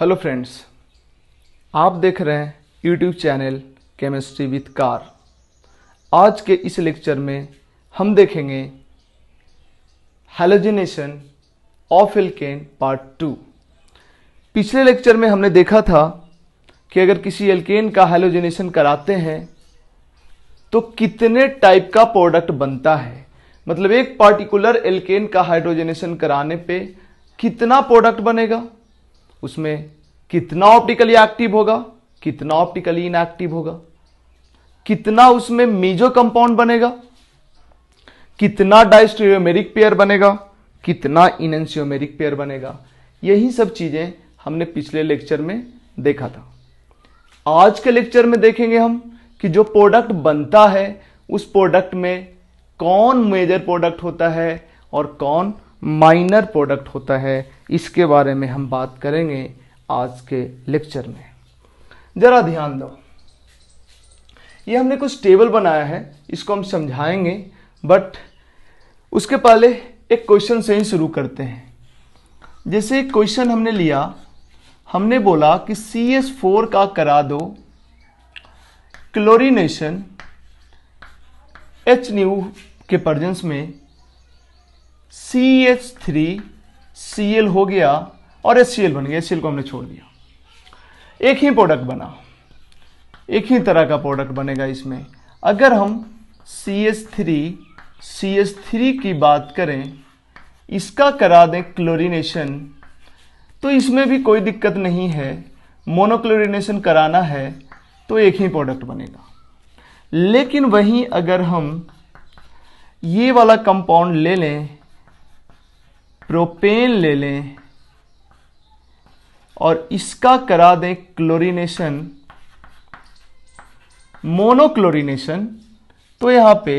Hello friends आप देख रहे हैं YouTube channel chemistry with car आज के इस लेक्चर में हम देखेंगे halogenation of alkane part two पिछले लेक्चर में हमने देखा था कि अगर किसी एल्केन का हेलोजिनेशन कराते हैं तो कितने टाइप का प्रोडक्ट बनता है मतलब एक पार्टिकुलर एल्केन का हाइड्रोजनेशन कराने पे कितना प्रोडक्ट बनेगा उसमें कितना ऑप्टिकली एक्टिव होगा कितना ऑप्टिकली इनएक्टिव होगा कितना उसमें मेजो कंपाउंड बनेगा कितना डाइस्टोमेरिक पेयर बनेगा कितना इनसियोमेरिक पेयर बनेगा यही सब चीजें हमने पिछले लेक्चर में देखा था आज के लेक्चर में देखेंगे हम कि जो प्रोडक्ट बनता है उस प्रोडक्ट में कौन मेजर प्रोडक्ट होता है और कौन माइनर प्रोडक्ट होता है इसके बारे में हम बात करेंगे आज के लेक्चर में ज़रा ध्यान दो ये हमने कुछ टेबल बनाया है इसको हम समझाएंगे बट उसके पहले एक क्वेश्चन से ही शुरू करते हैं जैसे एक क्वेश्चन हमने लिया हमने बोला कि सी एस फोर का करा दो क्लोरीनेशन एच न्यू के प्रजेंस में सी एच थ्री सी हो गया और एस बन गया एस को हमने छोड़ दिया एक ही प्रोडक्ट बना एक ही तरह का प्रोडक्ट बनेगा इसमें अगर हम C S three C S three की बात करें इसका करा दें क्लोरीनेशन तो इसमें भी कोई दिक्कत नहीं है मोनोक्लोरीनेशन कराना है तो एक ही प्रोडक्ट बनेगा लेकिन वहीं अगर हम ये वाला कंपाउंड ले लें प्रोपेन ले लें और इसका करा दें क्लोरीनेशन मोनोक्लोरीनेशन तो यहां पे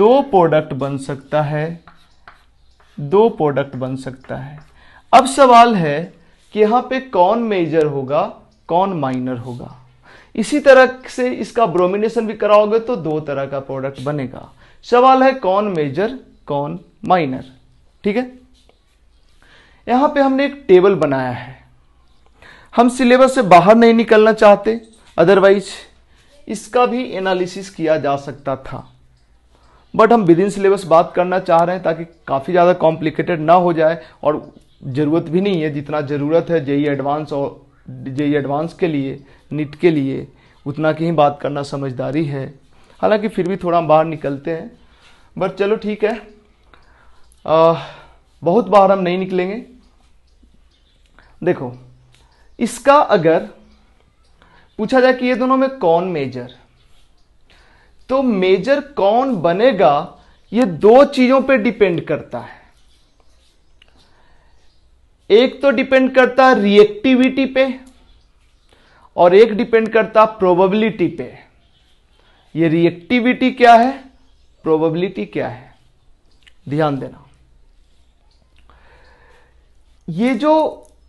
दो प्रोडक्ट बन सकता है दो प्रोडक्ट बन सकता है अब सवाल है कि यहां पे कौन मेजर होगा कौन माइनर होगा इसी तरह से इसका ब्रोमिनेशन भी कराओगे तो दो तरह का प्रोडक्ट बनेगा सवाल है कौन मेजर कौन माइनर ठीक है यहाँ पे हमने एक टेबल बनाया है हम सिलेबस से बाहर नहीं निकलना चाहते अदरवाइज इसका भी एनालिसिस किया जा सकता था बट हम विद इन सिलेबस बात करना चाह रहे हैं ताकि काफ़ी ज़्यादा कॉम्प्लिकेटेड ना हो जाए और ज़रूरत भी नहीं है जितना ज़रूरत है जेई एडवांस और जेई एडवांस के लिए नीट के लिए उतना की ही बात करना समझदारी है हालांकि फिर भी थोड़ा बाहर निकलते हैं बट चलो ठीक है आ, बहुत बाहर हम नहीं निकलेंगे देखो इसका अगर पूछा जाए कि ये दोनों में कौन मेजर तो मेजर कौन बनेगा ये दो चीजों पे डिपेंड करता है एक तो डिपेंड करता है रिएक्टिविटी पे और एक डिपेंड करता प्रोबेबिलिटी पे ये रिएक्टिविटी क्या है प्रोबेबिलिटी क्या है ध्यान देना ये जो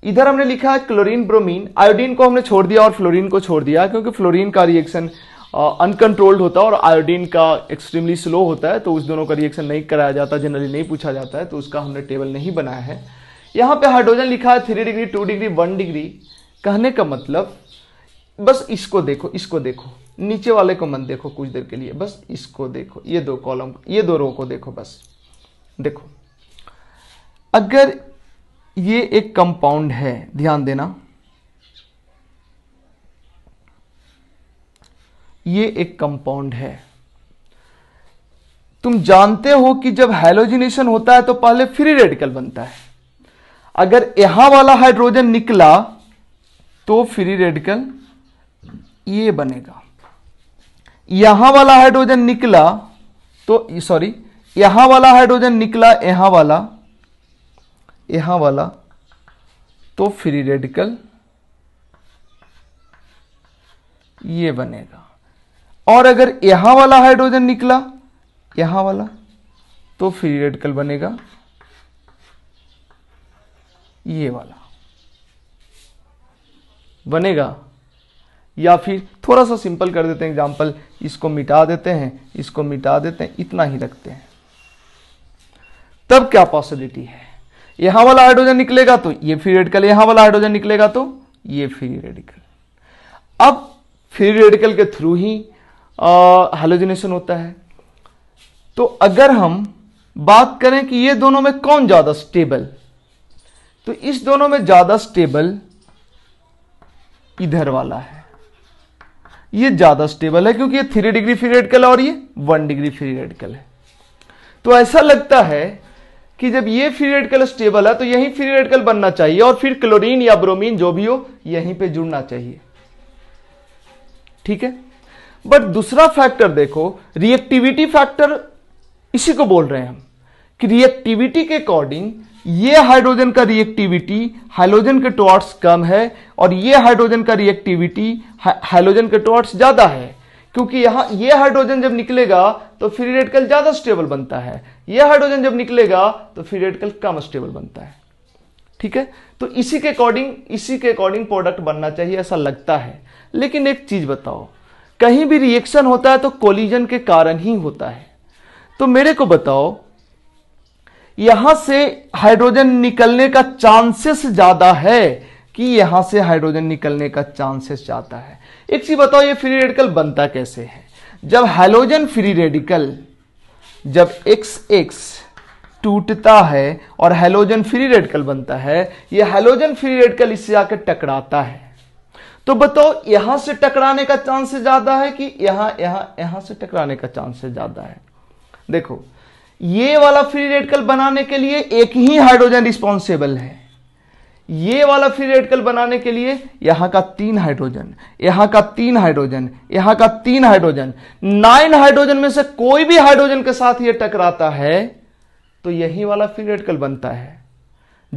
इधर हमने लिखा है क्लोरीन ब्रोमीन आयोडीन को हमने छोड़ दिया और फ्लोरीन को छोड़ दिया क्योंकि फ्लोरीन का रिएक्शन अनकंट्रोल्ड होता है और आयोडीन का एक्सट्रीमली स्लो होता है तो उस दोनों का रिएक्शन नहीं कराया जाता जनरली नहीं पूछा जाता है तो उसका हमने टेबल नहीं बनाया है यहाँ पे हाइड्रोजन लिखा है three degree two degree one degree कहने का मतलब बस इसको देखो इसको देखो नीचे वाले को मन देखो कुछ देर के लिए बस इसको देखो ये दो कॉलम ये दो रो को देखो बस देखो अगर ये एक कंपाउंड है ध्यान देना ये एक कंपाउंड है तुम जानते हो कि जब हेलोजिनेशन होता है तो पहले फ्री रेडिकल बनता है अगर यहां वाला हाइड्रोजन निकला तो फ्री रेडिकल ये बनेगा यहां वाला हाइड्रोजन निकला तो सॉरी यहां वाला हाइड्रोजन निकला यहां वाला यहाँ वाला तो फ्री रेडिकल ये बनेगा और अगर यहां वाला हाइड्रोजन निकला यहां वाला तो फ्री रेडिकल बनेगा ये वाला बनेगा या फिर थोड़ा सा सिंपल कर देते हैं एग्जाम्पल इसको मिटा देते हैं इसको मिटा देते हैं इतना ही रखते हैं तब क्या पॉसिबिलिटी है यहां वाला हाइड्रोजन निकलेगा तो ये फ्री रेडिकल यहां वाला हाइड्रोजन निकलेगा तो ये फ्री रेडिकल अब फ्री रेडिकल के थ्रू ही हेलोजिनेशन होता है तो अगर हम बात करें कि ये दोनों में कौन ज्यादा स्टेबल तो इस दोनों में ज्यादा स्टेबल इधर वाला है ये ज्यादा स्टेबल है क्योंकि ये थ्री डिग्री फ्री रेडिकल है और ये वन डिग्री फ्री रेडिकल है तो ऐसा लगता है कि जब ये फ्री रेडिकल स्टेबल है तो यही फ्री रेडिकल बनना चाहिए और फिर क्लोरीन या ब्रोमीन जो भी हो यहीं पे जुड़ना चाहिए ठीक है बट दूसरा फैक्टर देखो रिएक्टिविटी फैक्टर इसी को बोल रहे हैं हम कि रिएक्टिविटी के अकॉर्डिंग ये हाइड्रोजन का रिएक्टिविटी हाइड्रोजन के टॉर्ट्स कम है और ये हाइड्रोजन का रिएक्टिविटी हाइड्रोजन के टॉर्ट्स ज्यादा है क्योंकि यहां ये हाइड्रोजन जब निकलेगा तो फ्री रेडिकल ज्यादा स्टेबल बनता है यह हाइड्रोजन जब निकलेगा तो फ्री रेडिकल कम स्टेबल बनता है ठीक है तो इसी के अकॉर्डिंग इसी के अकॉर्डिंग प्रोडक्ट बनना चाहिए ऐसा लगता है लेकिन एक चीज बताओ कहीं भी रिएक्शन होता है तो कोलिजन के कारण ही होता है तो मेरे को बताओ यहां से हाइड्रोजन निकलने का चांसेस ज्यादा है कि यहां से हाइड्रोजन निकलने का चांसेस ज्यादा है एक चीज बताओ ये फ्री रेडिकल बनता कैसे है जब हेलोजन फ्री रेडिकल जब एक्स एक्स टूटता है और हेलोजन फ्री रेडिकल बनता है ये हेलोजन फ्री रेडिकल इससे आकर टकराता है तो बताओ यहां से टकराने का चांस ज्यादा है कि यहां यहां यहां से टकराने का चांस ज्यादा है देखो ये वाला फ्री रेडिकल बनाने के लिए एक ही हाइड्रोजन रिस्पॉन्सिबल है ये वाला फ्री रेडिकल बनाने के लिए यहां का तीन हाइड्रोजन यहां का तीन हाइड्रोजन यहां का तीन हाइड्रोजन नाइन हाइड्रोजन में से कोई भी हाइड्रोजन के साथ ये टकराता है तो यही वाला फ्री रेडिकल बनता है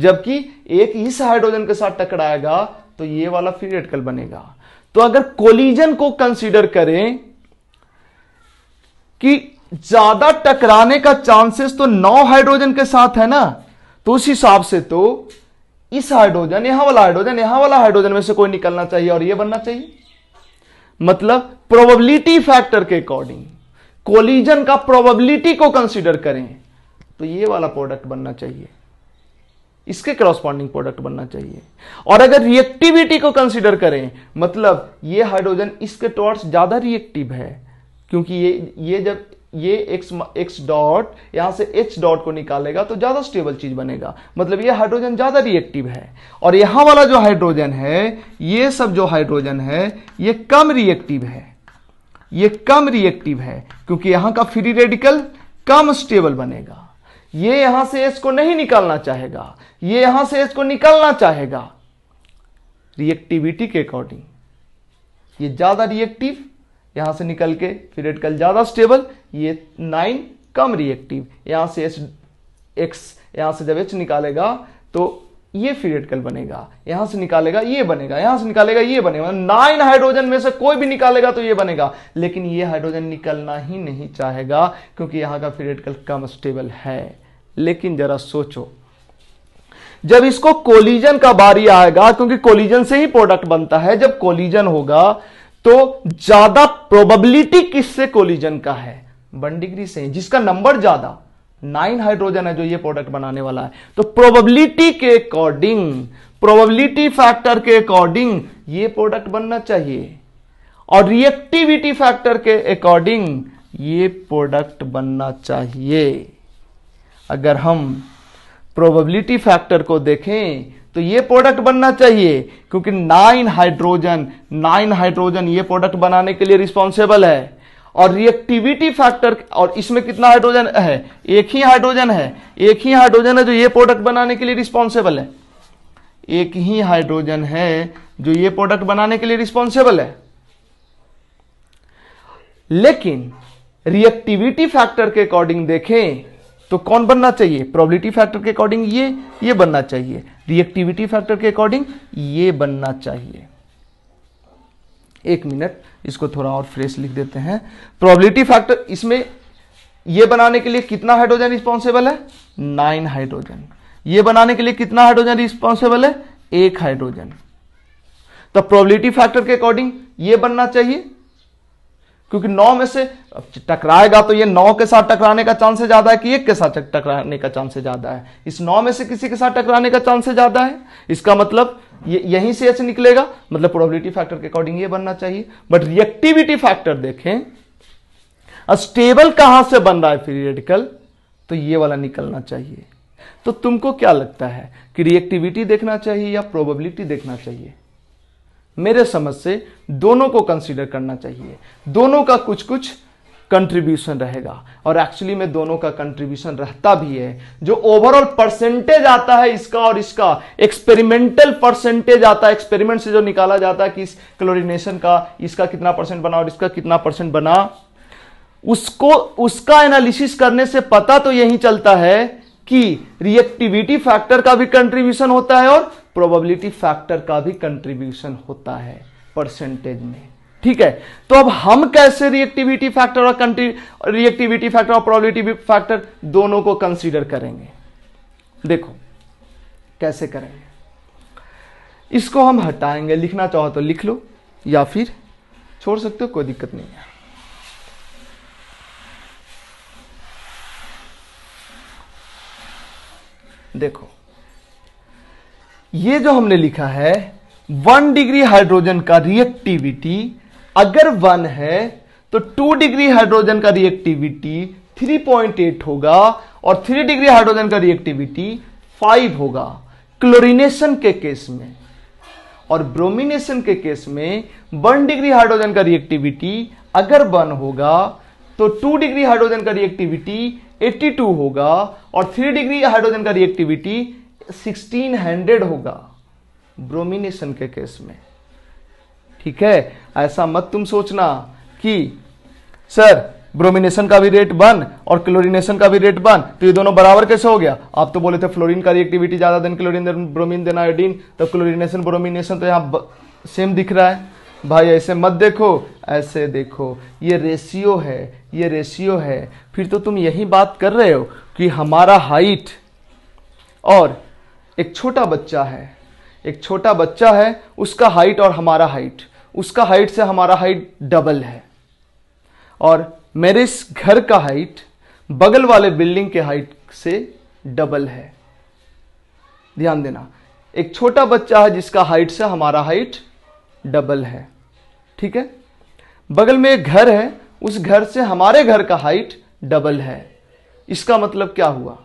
जबकि एक इस हाइड्रोजन के साथ टकराएगा तो ये वाला फ्री रेडिकल बनेगा तो अगर कोलिजन को कंसिडर करें कि ज्यादा टकराने का चांसेस तो नौ हाइड्रोजन के साथ है ना तो उस हिसाब से तो इस हाइड्रोजन यहां वाला हाइड्रोजन यहां वाला हाइड्रोजन में से कोई निकलना चाहिए और ये बनना चाहिए मतलब प्रोबेबिलिटी फैक्टर के अकॉर्डिंग कोलिजन का प्रोबेबिलिटी को कंसीडर करें तो ये वाला प्रोडक्ट बनना चाहिए इसके क्रॉसपॉन्डिंग प्रोडक्ट बनना चाहिए और अगर रिएक्टिविटी को कंसिडर करें मतलब ये हाइड्रोजन इसके टॉर्च ज्यादा रिएक्टिव है क्योंकि ये ये जब ये एक्स एक्स डॉट यहां से एच डॉट को निकालेगा तो ज्यादा स्टेबल चीज बनेगा मतलब ये हाइड्रोजन ज्यादा रिएक्टिव है और यहां वाला जो हाइड्रोजन है ये सब जो हाइड्रोजन है ये कम रिएक्टिव है ये कम रिएक्टिव है क्योंकि यहां का फ्री रेडिकल कम स्टेबल बनेगा ये यहां से एच को नहीं निकालना चाहेगा ये यहां से इसको को निकालना चाहेगा रिएक्टिविटी के अकॉर्डिंग ये ज्यादा रिएक्टिव यहां से निकल के फिर रेडिकल ज्यादा स्टेबल ये नाइन कम रिएक्टिव यहां से एच एक्स यहां से जब एच निकालेगा तो ये फ्री रेडिकल बनेगा यहां से निकालेगा ये बनेगा यहां से निकालेगा ये बनेगा मतलब नाइन हाइड्रोजन में से कोई भी निकालेगा तो ये बनेगा लेकिन ये हाइड्रोजन निकलना ही नहीं चाहेगा क्योंकि यहां का फ्री रेडिकल कम स्टेबल है लेकिन जरा सोचो जब इसको कोलिजन का बारी आएगा क्योंकि कोलिजन से ही प्रोडक्ट बनता है जब कोलिजन होगा तो ज्यादा प्रोबेबिलिटी किससे कोलिजन का है वन डिग्री से जिसका नंबर ज्यादा नाइन हाइड्रोजन है जो ये प्रोडक्ट बनाने वाला है तो प्रोबेबिलिटी के अकॉर्डिंग प्रोबेबिलिटी फैक्टर के अकॉर्डिंग ये प्रोडक्ट बनना चाहिए और रिएक्टिविटी फैक्टर के अकॉर्डिंग ये प्रोडक्ट बनना चाहिए अगर हम प्रोबेबिलिटी फैक्टर को देखें तो ये प्रोडक्ट बनना चाहिए क्योंकि नाइन हाइड्रोजन नाइन हाइड्रोजन ये प्रोडक्ट बनाने के लिए रिस्पॉन्सिबल है और रिएक्टिविटी फैक्टर और इसमें कितना हाइड्रोजन है एक ही हाइड्रोजन है एक ही हाइड्रोजन है जो ये प्रोडक्ट बनाने के लिए रिस्पॉन्सिबल है एक ही हाइड्रोजन है जो ये प्रोडक्ट बनाने के लिए रिस्पॉन्सिबल है लेकिन रिएक्टिविटी फैक्टर के अकॉर्डिंग देखें तो कौन बनना चाहिए प्रोबेबिलिटी फैक्टर के अकॉर्डिंग ये ये बनना चाहिए रिएक्टिविटी फैक्टर के अकॉर्डिंग ये बनना चाहिए एक मिनट इसको थोड़ा और फ्रेश लिख देते हैं प्रोबेबिलिटी फैक्टर इसमें यह बनाने के लिए कितना हाइड्रोजन रिस्पॉन्सिबल है नाइन हाइड्रोजन ये बनाने के लिए कितना हाइड्रोजन रिस्पॉन्सिबल है एक हाइड्रोजन तो प्रोबेबिलिटी फैक्टर के अकॉर्डिंग ये बनना चाहिए क्योंकि नौ में से टकराएगा तो ये नौ के साथ टकराने का चांस ज्यादा है कि एक के साथ टकराने का चांस ज्यादा है इस नौ में से किसी के साथ टकराने का चांस ज्यादा है इसका मतलब यहीं से एच निकलेगा मतलब प्रोबेबिलिटी फैक्टर के अकॉर्डिंग ये बनना चाहिए बट रिएक्टिविटी फैक्टर देखें स्टेबल कहां से बन रहा है फ्री रेडिकल तो ये वाला निकलना चाहिए तो तुमको क्या लगता है कि रिएक्टिविटी देखना चाहिए या प्रोबेबिलिटी देखना चाहिए मेरे समझ से दोनों को कंसीडर करना चाहिए दोनों का कुछ कुछ कंट्रीब्यूशन रहेगा और एक्चुअली में दोनों का कंट्रीब्यूशन रहता भी है जो ओवरऑल परसेंटेज आता है इसका और इसका एक्सपेरिमेंटल परसेंटेज आता है एक्सपेरिमेंट से जो निकाला जाता है कि इस क्लोरिनेशन का इसका कितना परसेंट बना और इसका कितना परसेंट बना उसको उसका एनालिसिस करने से पता तो यही चलता है कि रिएक्टिविटी फैक्टर का भी कंट्रीब्यूशन होता है और प्रोबेबिलिटी फैक्टर का भी कंट्रीब्यूशन होता है परसेंटेज में ठीक है तो अब हम कैसे रिएक्टिविटी फैक्टर और कंट्री रिएक्टिविटी फैक्टर और प्रोबेबिलिटी फैक्टर दोनों को कंसीडर करेंगे देखो कैसे करेंगे इसको हम हटाएंगे लिखना चाहो तो लिख लो या फिर छोड़ सकते हो कोई दिक्कत नहीं है देखो ये जो हमने लिखा है वन डिग्री हाइड्रोजन का रिएक्टिविटी अगर वन है तो टू डिग्री हाइड्रोजन का रिएक्टिविटी थ्री पॉइंट एट होगा और थ्री डिग्री हाइड्रोजन का रिएक्टिविटी फाइव होगा क्लोरिनेशन के केस में और ब्रोमिनेशन के केस में वन डिग्री हाइड्रोजन का रिएक्टिविटी अगर वन होगा तो टू डिग्री हाइड्रोजन का रिएक्टिविटी एट्टी टू होगा और थ्री डिग्री हाइड्रोजन का रिएक्टिविटी सिक्सटीन हंड्रेड होगा ब्रोमिनेशन के केस में ठीक है ऐसा मत तुम सोचना कि सर ब्रोमिनेशन का भी रेट वन और क्लोरिनेशन का भी रेट वन तो ये दोनों बराबर कैसे हो गया आप तो बोले थे फ्लोरीन का रिएक्टिविटी ज्यादा than chlorine than bromine than iodine तो क्लोरिनेशन ब्रोमिनेशन तो यहाँ सेम दिख रहा है भाई ऐसे मत देखो ऐसे देखो ये रेशियो है ये रेशियो है फिर तो तुम यही बात कर रहे हो कि हमारा हाइट और एक छोटा बच्चा है एक छोटा बच्चा है उसका हाइट और हमारा हाइट उसका हाइट से हमारा हाइट डबल है और मेरे इस घर का हाइट बगल वाले बिल्डिंग के हाइट से डबल है ध्यान देना एक छोटा बच्चा है जिसका हाइट से हमारा हाइट डबल है ठीक है बगल में एक घर है उस घर से हमारे घर का हाइट डबल है इसका मतलब क्या हुआ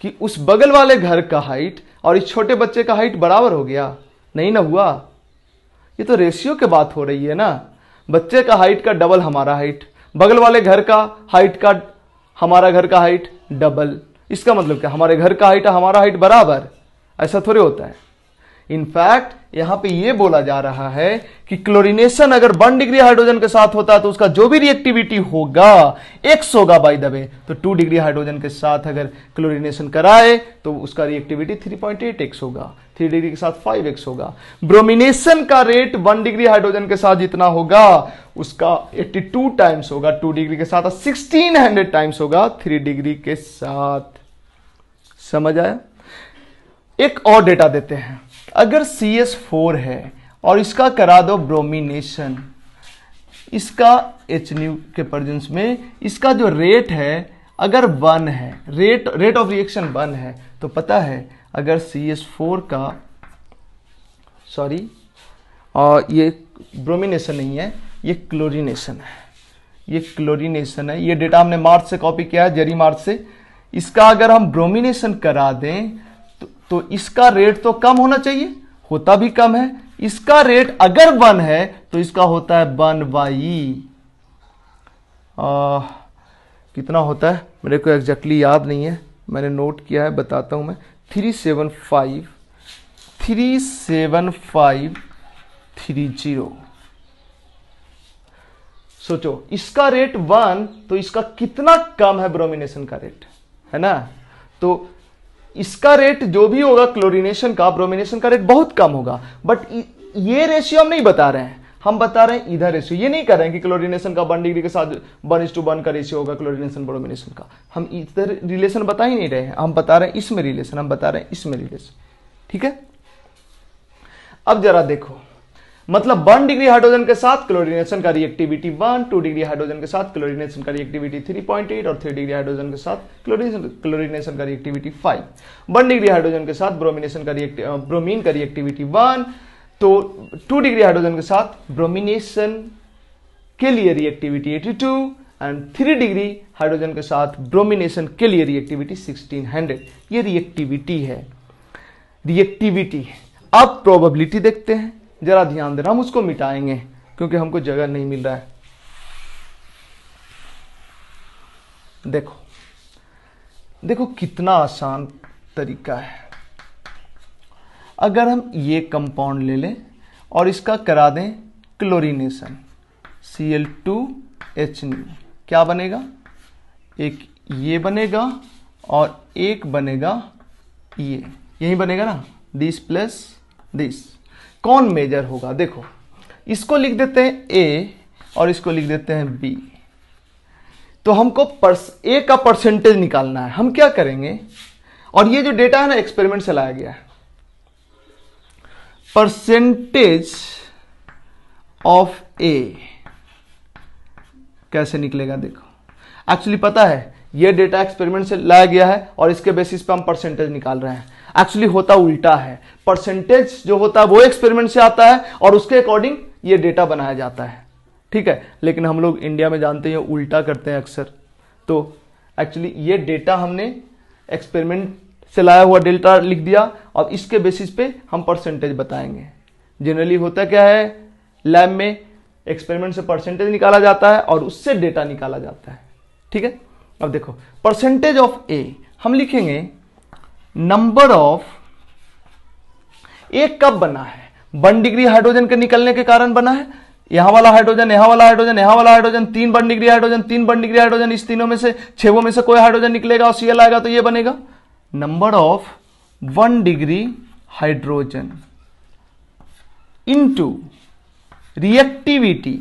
कि उस बगल वाले घर का हाइट और इस छोटे बच्चे का हाइट बराबर हो गया नहीं ना हुआ ये तो रेशियो के बात हो रही है ना बच्चे का हाइट का डबल हमारा हाइट बगल वाले घर का हाइट का हमारा घर का हाइट डबल इसका मतलब क्या हमारे घर का हाइट हमारा हाइट बराबर ऐसा थोड़ी होता है इनफैक्ट यहां पे ये बोला जा रहा है कि क्लोरिनेशन अगर वन डिग्री हाइड्रोजन के साथ होता तो उसका जो भी रिएक्टिविटी होगा एक्स होगा बाई दबे तो टू डिग्री हाइड्रोजन के साथ अगर क्लोरिनेशन कराए तो उसका reactivity three point eight X होगा थ्री डिग्री के साथ फाइव एक्स होगा ब्रोमिनेशन का रेट वन डिग्री हाइड्रोजन के साथ जितना होगा उसका एट्टी टू टाइम्स होगा टू डिग्री के साथ सिक्सटीन हंड्रेड टाइम्स होगा थ्री डिग्री के साथ समझ आया एक और डेटा देते हैं अगर सी एस फोर है और इसका करा दो ब्रोमिनेशन इसका एच न्यू के प्रजेंस में इसका जो रेट है अगर वन है rate rate of reaction one है तो पता है अगर सी एस फोर का सॉरी और ये ब्रोमिनेशन नहीं है ये क्लोरिनेशन है ये क्लोरिनेशन है ये डेटा हमने मार्च से कॉपी किया है जेरी मार्च से इसका अगर हम ब्रोमिनेशन करा दें तो इसका रेट तो कम होना चाहिए होता भी कम है इसका रेट अगर वन है तो इसका होता है वन वाई कितना होता है मेरे को एग्जैक्टली याद नहीं है मैंने नोट किया है बताता हूं मैं three seven five three seven five three zero सोचो इसका रेट वन तो इसका कितना कम है ब्रोमिनेशन का रेट है ना तो इसका रेट जो भी होगा क्लोरिनेशन का ब्रोमिनेशन का रेट बहुत कम होगा बट ये रेशियो हम नहीं बता रहे हैं हम बता रहे हैं इधर रेशियो ये नहीं कर रहे हैं कि क्लोरिनेशन का वन डिग्री के साथ वन इज टू वन का रेशियो होगा क्लोरिनेशन ब्रोमिनेशन का हम इधर रिलेशन बता ही नहीं रहे हैं हम बता रहे हैं इसमें रिलेशन हम बता रहे हैं इसमें रिलेशन ठीक है अब जरा देखो मतलब वन डिग्री हाइड्रोजन के साथ क्लोरिनेशन का reactivity one two degree hydrogen के साथ क्लोरिनेशन का रिएक्टिविटी थ्री पॉइंट एट और थ्री डिग्री हाइड्रोजन के साथ क्लोरिनेशन क्लोरिनेशन का reactivity five one degree hydrogen के साथ ब्रोमिनेशन का रिएक्ट ब्रोमीन uh, का रिएक्टिविटी वन तो टू डिग्री हाइड्रोजन के साथ ब्रोमिनेशन के लिए reactivity eighty two and three degree hydrogen के साथ ब्रोमिनेशन के लिए रिएक्टिविटी सिक्सटीन हंड्रेड ये रिएक्टिविटी है रिएक्टिविटी अब प्रोबेबिलिटी देखते हैं ज़रा ध्यान देना हम उसको मिटाएंगे क्योंकि हमको जगह नहीं मिल रहा है देखो देखो कितना आसान तरीका है अगर हम ये कंपाउंड ले लें और इसका करा दें chlorination C L two H क्या बनेगा एक ये बनेगा और एक बनेगा ये यही बनेगा ना दिस प्लस दिस कौन मेजर होगा देखो इसको लिख देते हैं ए और इसको लिख देते हैं बी तो हमको पर्स ए का परसेंटेज निकालना है हम क्या करेंगे और ये जो डेटा है ना एक्सपेरिमेंट से लाया गया है परसेंटेज ऑफ ए कैसे निकलेगा देखो एक्चुअली पता है ये डेटा एक्सपेरिमेंट से लाया गया है और इसके बेसिस पे हम परसेंटेज निकाल रहे हैं एक्चुअली होता उल्टा है परसेंटेज जो होता है वो एक्सपेरिमेंट से आता है और उसके अकॉर्डिंग ये डेटा बनाया जाता है ठीक है लेकिन हम लोग इंडिया में जानते हैं उल्टा करते हैं अक्सर तो एक्चुअली ये डेटा हमने एक्सपेरिमेंट से लाया हुआ डेल्टा लिख दिया और इसके बेसिस पे हम परसेंटेज बताएंगे जनरली होता क्या है लैब में एक्सपेरिमेंट से परसेंटेज निकाला जाता है और उससे डेटा निकाला जाता है ठीक है अब देखो परसेंटेज ऑफ ए हम लिखेंगे नंबर ऑफ एक कब बना है वन डिग्री हाइड्रोजन के निकलने के कारण बना है यहां वाला हाइड्रोजन यहां वाला हाइड्रोजन यहां वाला हाइड्रोजन तीन वन डिग्री हाइड्रोजन तीन वन डिग्री हाइड्रोजन इस तीनों में से छेवों में से कोई हाइड्रोजन निकलेगा और सीएल आएगा तो ये बनेगा number of one degree hydrogen into reactivity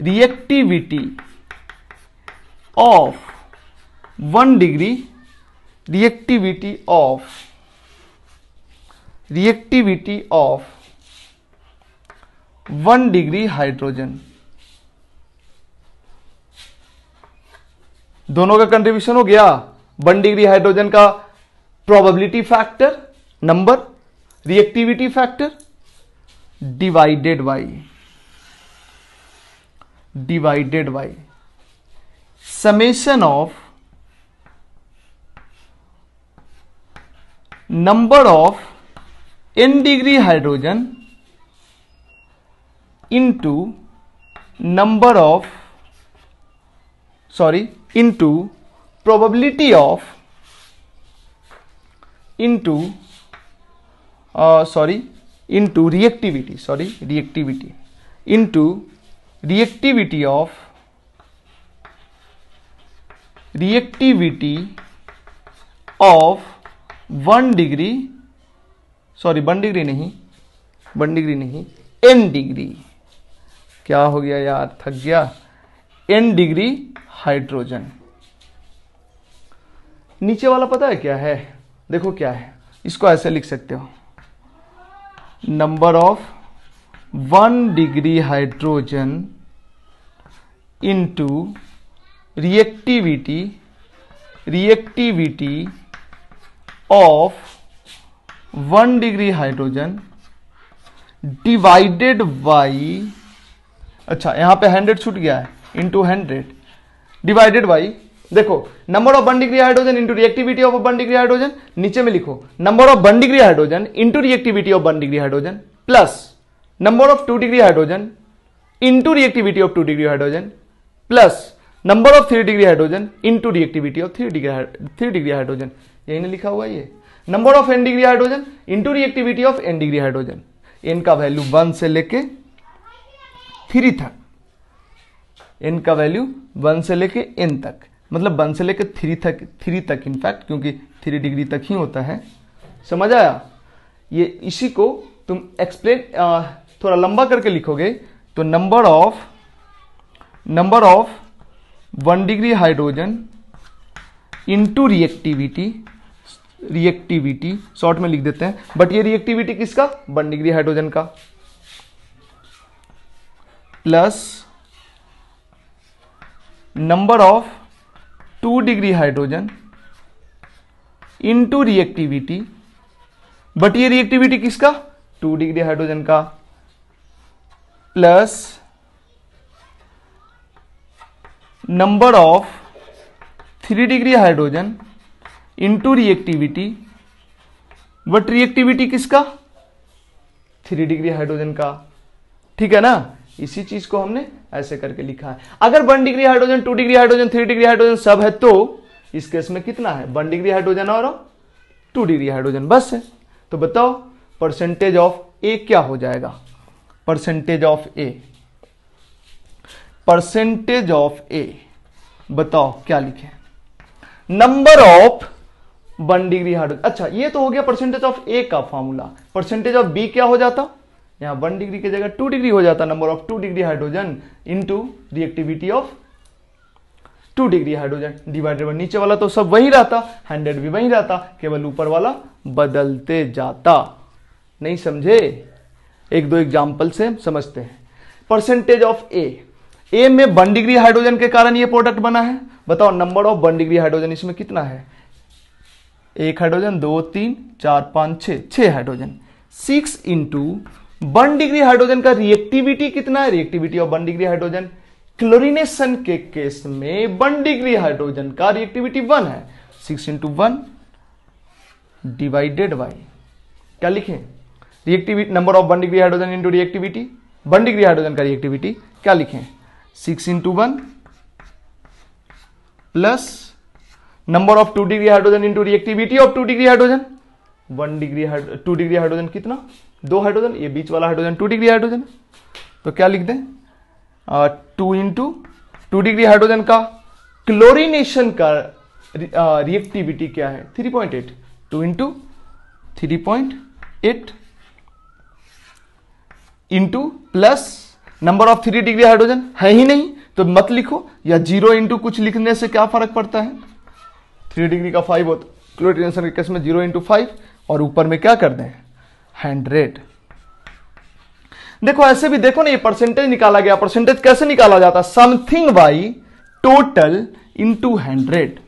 reactivity of one degree reactivity of reactivity of 1 degree hydrogen दोनों का कंट्रीब्यूशन हो गया वन डिग्री हाइड्रोजन का probability factor number reactivity factor divided by divided by summation of number of n degree hydrogen into number of sorry into probability of into uh, sorry into reactivity sorry reactivity into reactivity of reactivity of one degree sorry one degree नहीं one degree नहीं N degree क्या हो गया यार थक गया N degree hydrogen नीचे वाला पता है क्या है देखो क्या है इसको ऐसे लिख सकते हो number of one degree hydrogen into reactivity reactivity of one degree hydrogen divided by अच्छा यहां पे हंड्रेड छूट गया है इंटू हंड्रेड डिवाइडेड बाई देखो number of one degree hydrogen into reactivity of one degree hydrogen नीचे में लिखो number of one degree hydrogen into reactivity of one degree hydrogen plus number of two degree hydrogen into reactivity of two degree hydrogen plus number of three degree hydrogen to reactivity of three degree three degree hydrogen यही ने लिखा हुआ ये number of N degree hydrogen to reactivity of N degree hydrogen N का value one से लेके three तक N का वैल्यू वन से लेके एन तक मतलब वन से लेके थ्री तक थ्री तक इनफैक्ट क्योंकि थ्री डिग्री तक ही होता है समझ आया ये इसी को तुम एक्सप्लेन थोड़ा लंबा करके लिखोगे तो number of number of one degree hydrogen into reactivity reactivity short में लिख देते हैं बट ये रिएक्टिविटी किसका वन डिग्री हाइड्रोजन का plus number of two degree hydrogen into reactivity but ये रिएक्टिविटी किसका टू डिग्री हाइड्रोजन का plus number of three degree hydrogen into reactivity but reactivity किसका थ्री डिग्री हाइड्रोजन का ठीक है ना इसी चीज को हमने ऐसे करके लिखा है अगर one degree hydrogen two degree hydrogen three degree hydrogen सब है तो इस केस में कितना है वन डिग्री हाइड्रोजन और टू डिग्री हाइड्रोजन बस है तो बताओ परसेंटेज ऑफ ए क्या हो जाएगा percentage of A percentage of A बताओ क्या लिखे number of one degree hard अच्छा ये तो हो गया परसेंटेज ऑफ ए का फॉर्मूला परसेंटेज ऑफ बी क्या हो जाता यहां वन डिग्री की जगह टू डिग्री हो जाता number of two degree hydrogen into reactivity of two degree hydrogen divided by नीचे वाला तो सब वही रहता हंड्रेड भी वही रहता केवल ऊपर वाला बदलते जाता नहीं समझे एक दो एग्जाम्पल से समझते हैं परसेंटेज ऑफ ए ए में वन डिग्री हाइड्रोजन के कारण ये प्रोडक्ट बना है बताओ number of one degree hydrogen इसमें कितना है एक हाइड्रोजन दो तीन चार पांच छ hydrogen six into one degree hydrogen का रिएक्टिविटी कितना है reactivity of one degree hydrogen chlorination के केस में वन डिग्री हाइड्रोजन का रिएक्टिविटी वन है six into one divided by क्या लिखे reactivity number of one degree hydrogen into reactivity one degree hydrogen का रिएक्टिविटी क्या लिखें six into one plus number of two degree hydrogen into reactivity of two degree hydrogen one degree two degree hydrogen कितना दो hydrogen ये बीच वाला hydrogen two degree hydrogen तो क्या लिख दें two into two degree hydrogen का क्लोरिनेशन का रिएक्टिविटी क्या है three point eight two into three point eight into plus number of three degree hydrogen है ही नहीं तो मत लिखो या जीरो इंटू कुछ लिखने से क्या फर्क पड़ता है थ्री डिग्री का फाइव होता क्लोरिनेशन के केस में जीरो इंटू फाइव और ऊपर में क्या कर दें हंड्रेड देखो ऐसे भी देखो ना ये परसेंटेज निकाला गया परसेंटेज कैसे निकाला जाता है something by total into hundred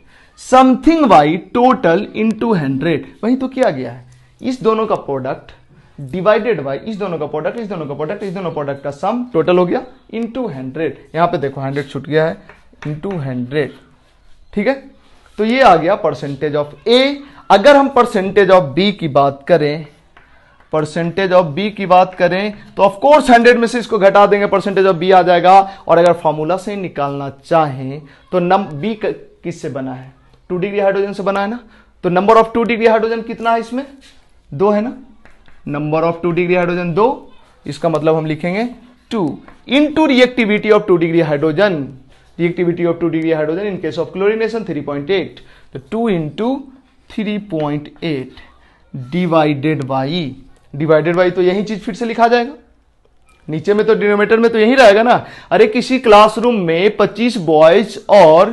something by total into hundred वही तो किया गया है इस दोनों का प्रोडक्ट डिवाइडेड बाय इस दोनों का प्रोडक्ट इस दोनों का प्रोडक्ट इस दोनों प्रोडक्ट का सम टोटल हो गया इंटू हंड्रेड यहाँ पे देखो हंड्रेड छूट गया है इंटू हंड्रेड ठीक है तो ये आ गया परसेंटेज ऑफ ए अगर हम परसेंटेज ऑफ बी की बात करें परसेंटेज ऑफ बी की बात करें तो ऑफ कोर्स हंड्रेड में से इसको घटा देंगे परसेंटेज ऑफ बी आ जाएगा और अगर फॉर्मूला से निकालना चाहें तो नम बी किससे बना है टू डिग्री हाइड्रोजन से बना है ना तो number of two degree hydrogen कितना है इसमें दो है ना number of two degree hydrogen दो इसका मतलब हम लिखेंगे two in two reactivity of two degree hydrogen reactivity of two degree hydrogen in case of chlorination three point eight तो two into three point eight divided by divided by तो यही चीज फिर से लिखा जाएगा नीचे में तो डिनोमीटर में तो यही रहेगा ना अरे किसी क्लासरूम में 25 बॉयज और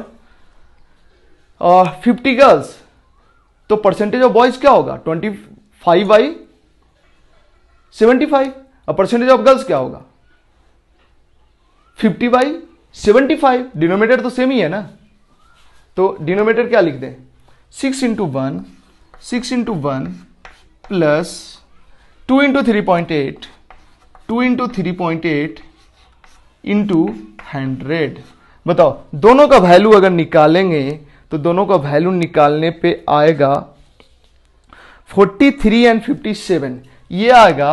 फिफ्टी uh, गर्ल्स तो परसेंटेज ऑफ बॉयज क्या होगा 25 फाइव बाई सेवेंटी फाइव और परसेंटेज ऑफ गर्ल्स क्या होगा fifty by seventy five denominator तो सेम ही है ना तो डिनोमीटर क्या लिख दें six into one six into one plus two into three point eight two into three point eight into hundred बताओ दोनों का वैल्यू अगर निकालेंगे तो दोनों का वैल्यू निकालने पे आएगा forty three and fifty seven ये आएगा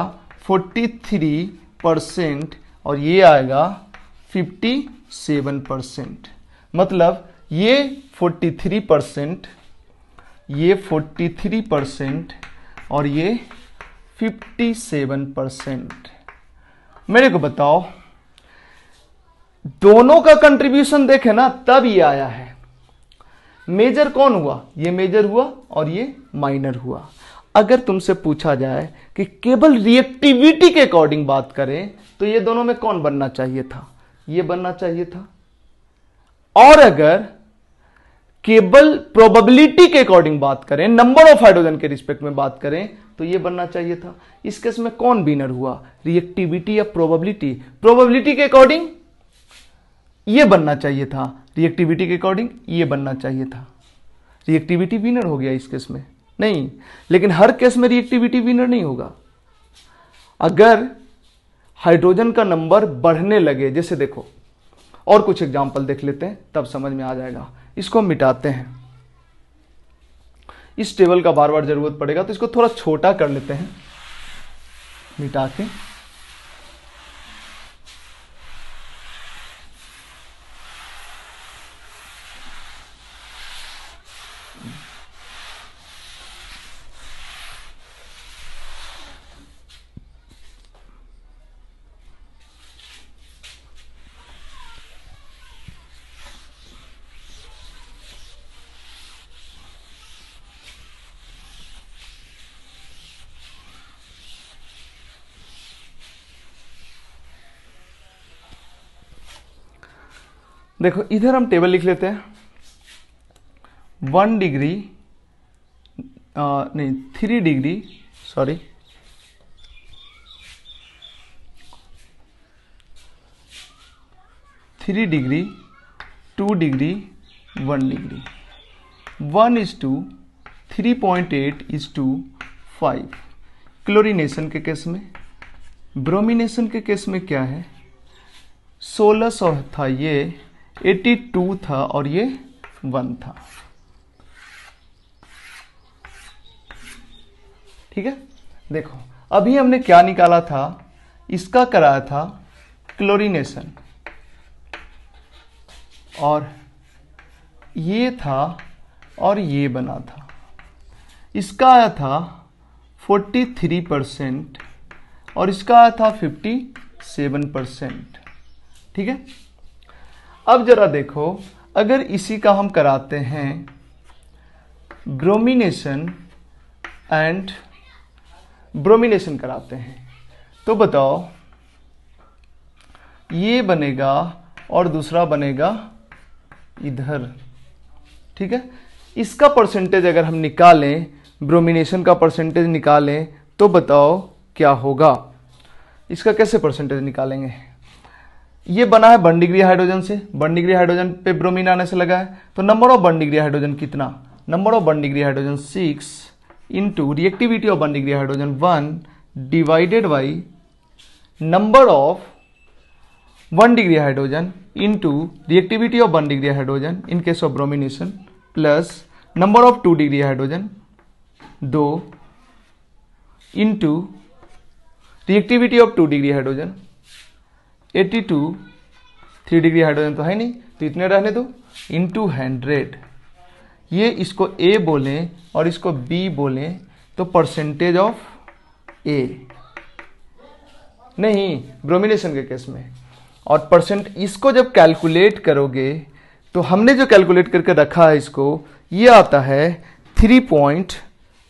43 परसेंट और ये आएगा 57 परसेंट मतलब ये 43 परसेंट ये 43 परसेंट और ये 57 परसेंट मेरे को बताओ दोनों का कंट्रीब्यूशन देखे ना तब ये आया है मेजर कौन हुआ ये मेजर हुआ और ये माइनर हुआ अगर तुमसे पूछा जाए कि केवल रिएक्टिविटी के अकॉर्डिंग बात करें तो ये दोनों में कौन बनना चाहिए था ये बनना चाहिए था और अगर केवल प्रोबेबिलिटी के अकॉर्डिंग बात करें नंबर ऑफ हाइड्रोजन के रिस्पेक्ट में बात करें तो ये बनना चाहिए था इस केस में कौन विनर हुआ रिएक्टिविटी या प्रोबेबिलिटी प्रोबेबिलिटी के अकॉर्डिंग ये बनना चाहिए था रिएक्टिविटी के अकॉर्डिंग ये बनना चाहिए था रिएक्टिविटी विनर हो गया इस केस में नहीं लेकिन हर केस में रिएक्टिविटी विनर नहीं होगा अगर हाइड्रोजन का नंबर बढ़ने लगे जैसे देखो और कुछ एग्जाम्पल देख लेते हैं तब समझ में आ जाएगा इसको हम मिटाते हैं इस टेबल का बार बार जरूरत पड़ेगा तो इसको थोड़ा छोटा कर लेते हैं मिटा के देखो इधर हम टेबल लिख लेते हैं वन डिग्री आ, नहीं three degree sorry three degree two degree one degree one is two three point eight is two five chlorination के केस में ब्रोमिनेशन के केस में क्या है सोलह सौ था ये 82 था और ये वन था ठीक है देखो अभी हमने क्या निकाला था इसका कराया था क्लोरीनेशन और ये था और ये बना था इसका आया था 43 परसेंट और इसका आया था 57 परसेंट ठीक है अब जरा देखो अगर इसी का हम कराते हैं ब्रोमिनेशन एंड ब्रोमिनेशन कराते हैं तो बताओ ये बनेगा और दूसरा बनेगा इधर ठीक है इसका परसेंटेज अगर हम निकालें ब्रोमिनेशन का परसेंटेज निकालें तो बताओ क्या होगा इसका कैसे परसेंटेज निकालेंगे ये बना है वन डिग्री हाइड्रोजन से वन डिग्री हाइड्रोजन पे ब्रोमीन आने से लगा है तो number of one degree hydrogen कितना number of one degree hydrogen six into reactivity of one degree hydrogen one divided by number of one degree hydrogen into reactivity of one degree hydrogen in case of bromination plus number of two degree hydrogen दो into reactivity of two degree hydrogen eighty two three degree hydrogen तो है नहीं तो इतने रहने दो into hundred ये इसको ए बोलें और इसको बी बोलें तो परसेंटेज ऑफ ए नहीं ब्रोमिनेशन के केस में और परसेंट इसको जब कैलकुलेट करोगे तो हमने जो कैलकुलेट करके रखा है इसको ये आता है थ्री पॉइंट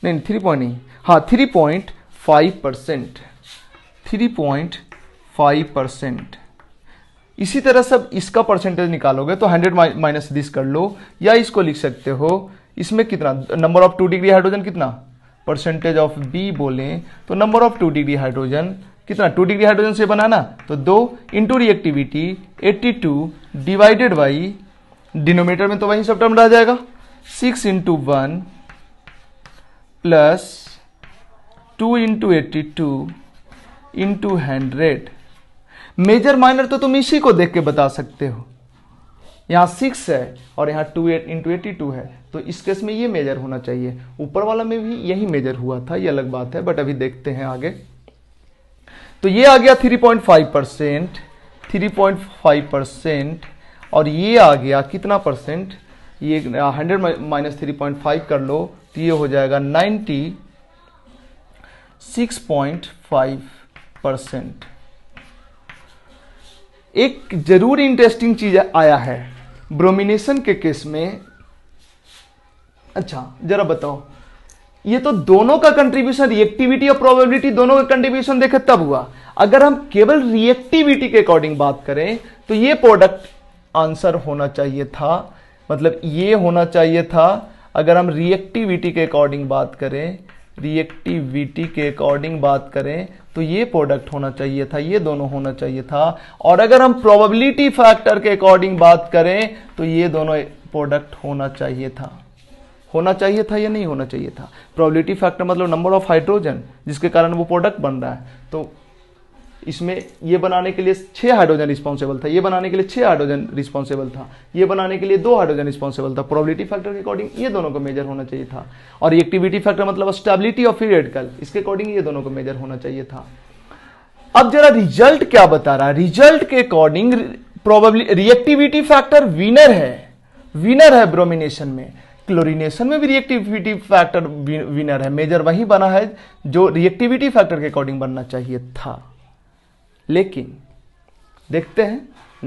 नहीं थ्री पॉइंट नहीं हाँ three point five percent three point five percent इसी तरह सब इसका परसेंटेज निकालोगे तो हंड्रेड माइनस दिस कर लो या इसको लिख सकते हो इसमें कितना number of two degree hydrogen कितना परसेंटेज ऑफ बी बोले तो number of two degree hydrogen कितना टू डिग्री हाइड्रोजन से बनाना तो दो into reactivity eighty two divided by denominator में तो वही सब टर्म रह जाएगा six into one plus two into eighty two into hundred major minor तो तुम इसी को देख के बता सकते हो यहाँ सिक्स है और यहाँ two eight into eighty two है तो इस केस में ये मेजर होना चाहिए ऊपर वाला में भी यही मेजर हुआ था ये अलग बात है बट अभी देखते हैं आगे तो ये आ गया three point five percent three point five percent और ये आ गया कितना परसेंट ये hundred minus three point five कर लो तो ये हो जाएगा ninety six point five percent एक जरूर इंटरेस्टिंग चीज आया है ब्रोमिनेशन के केस में अच्छा जरा बताओ ये तो दोनों का कंट्रीब्यूशन रिएक्टिविटी और प्रोबेबिलिटी दोनों का कंट्रीब्यूशन देखे तब हुआ अगर हम केवल रिएक्टिविटी के अकॉर्डिंग बात करें तो ये प्रोडक्ट आंसर होना चाहिए था मतलब ये होना चाहिए था अगर हम रिएक्टिविटी के अकॉर्डिंग बात करें रिएक्टिविटी के अकॉर्डिंग बात करें तो ये प्रोडक्ट होना चाहिए था ये दोनों होना चाहिए था और अगर हम प्रोबेबिलिटी फैक्टर के अकॉर्डिंग बात करें तो ये दोनों प्रोडक्ट होना चाहिए था होना चाहिए था या नहीं होना चाहिए था प्रोबेबिलिटी फैक्टर मतलब नंबर ऑफ हाइड्रोजन जिसके कारण वो प्रोडक्ट बन रहा है तो इसमें ये बनाने के लिए छः हाइड्रोजन रिस्पॉन्सिबल था ये बनाने के लिए छः हाइड्रोजन रिस्पॉन्सिबल था ये बनाने के लिए दो हाइड्रोजन रिस्पॉन्सिबल था प्रोबेबिलिटी फैक्टर के अकॉर्डिंग ये दोनों को मेजर होना चाहिए था और एक्टिविटी फैक्टर मतलब स्टेबिलिटी ऑफ रेडिकल इसके अकॉर्डिंग ये दोनों को मेजर होना चाहिए था अब जरा रिजल्ट क्या बता रहा है रिजल्ट के according probably reactivity factor winner है विनर है ब्रोमिनेशन में क्लोरिनेशन में भी रिएक्टिविटी फैक्टर विनर है मेजर वही बना है जो रिएक्टिविटी फैक्टर के अकॉर्डिंग बनना चाहिए था लेकिन देखते हैं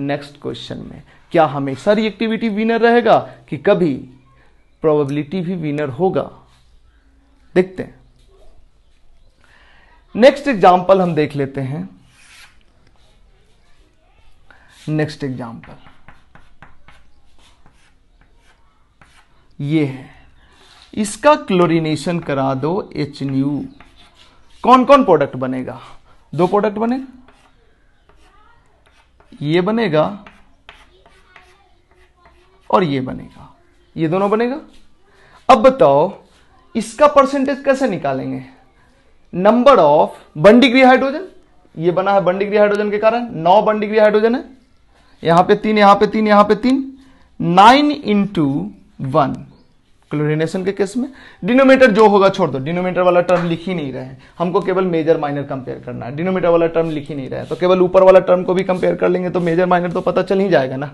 नेक्स्ट क्वेश्चन में क्या हमेशा रिएक्टिविटी विनर रहेगा कि कभी प्रोबेबिलिटी भी विनर होगा देखते हैं नेक्स्ट एग्जाम्पल हम देख लेते हैं नेक्स्ट एग्जाम्पल ये है इसका क्लोरिनेशन करा दो एच कौन कौन प्रोडक्ट बनेगा दो प्रोडक्ट बनेगा ये बनेगा और ये बनेगा ये दोनों बनेगा अब बताओ इसका परसेंटेज कैसे निकालेंगे number of one degree hydrogen ये बना है वन डिग्री हाइड्रोजन के कारण नौ वन डिग्री हाइड्रोजन है यहां पे तीन यहां पे तीन यहां पे तीन नाइन इंटू वन क्लोरिनेशन के केस में डिनोमीटर जो होगा छोड़ दो डिनोमीटर वाला टर्म लिख ही नहीं रहे हैं हमको केवल मेजर माइनर कंपेयर करना है डिनोमीटर वाला टर्म लिख ही नहीं रहे हैं तो केवल ऊपर वाला टर्म को भी कंपेयर कर लेंगे तो मेजर माइनर तो पता चल ही जाएगा ना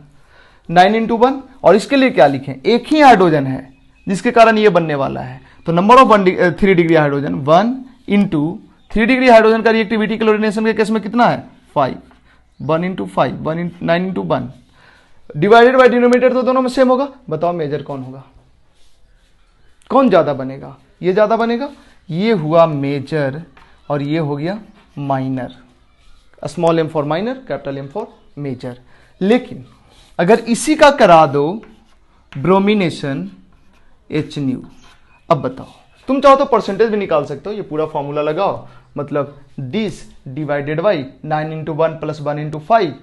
नाइन इंटू वन और इसके लिए क्या लिखें एक ही हाइड्रोजन है जिसके कारण ये बनने वाला है तो number of one three degree hydrogen one into three degree hydrogen का रिएक्टिविटी क्लोरिनेशन के केस में कितना है five one into five one into nine into one divided by denominator तो दोनों में सेम होगा बताओ मेजर कौन होगा कौन ज़्यादा बनेगा ये ज़्यादा बनेगा ये हुआ मेजर और ये हो गया minor small M for minor capital M for major लेकिन अगर इसी का करा दो ब्रोमिनेशन एच न्यू अब बताओ तुम चाहो तो परसेंटेज भी निकाल सकते हो ये पूरा फॉर्मूला लगाओ मतलब this divided by nine into one plus one into five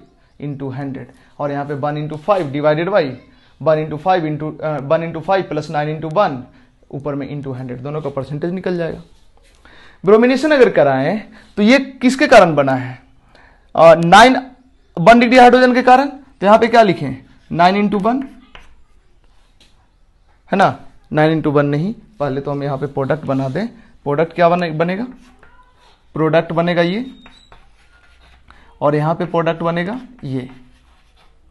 into hundred और यहाँ पे one into five divided by one into five into one into five plus nine into one ऊपर में इंटू हंड्रेड दोनों का percentage निकल जाएगा bromination अगर कराएं तो ये किसके कारण बना है नाइन वन डिग्री हाइड्रोजन के कारण तो यहां पे क्या लिखें नाइन इंटू वन है ना नाइन इंटू वन नहीं पहले तो हम यहां पे प्रोडक्ट बना दें प्रोडक्ट क्या बने बनेगा प्रोडक्ट बनेगा ये और यहां पे प्रोडक्ट बनेगा ये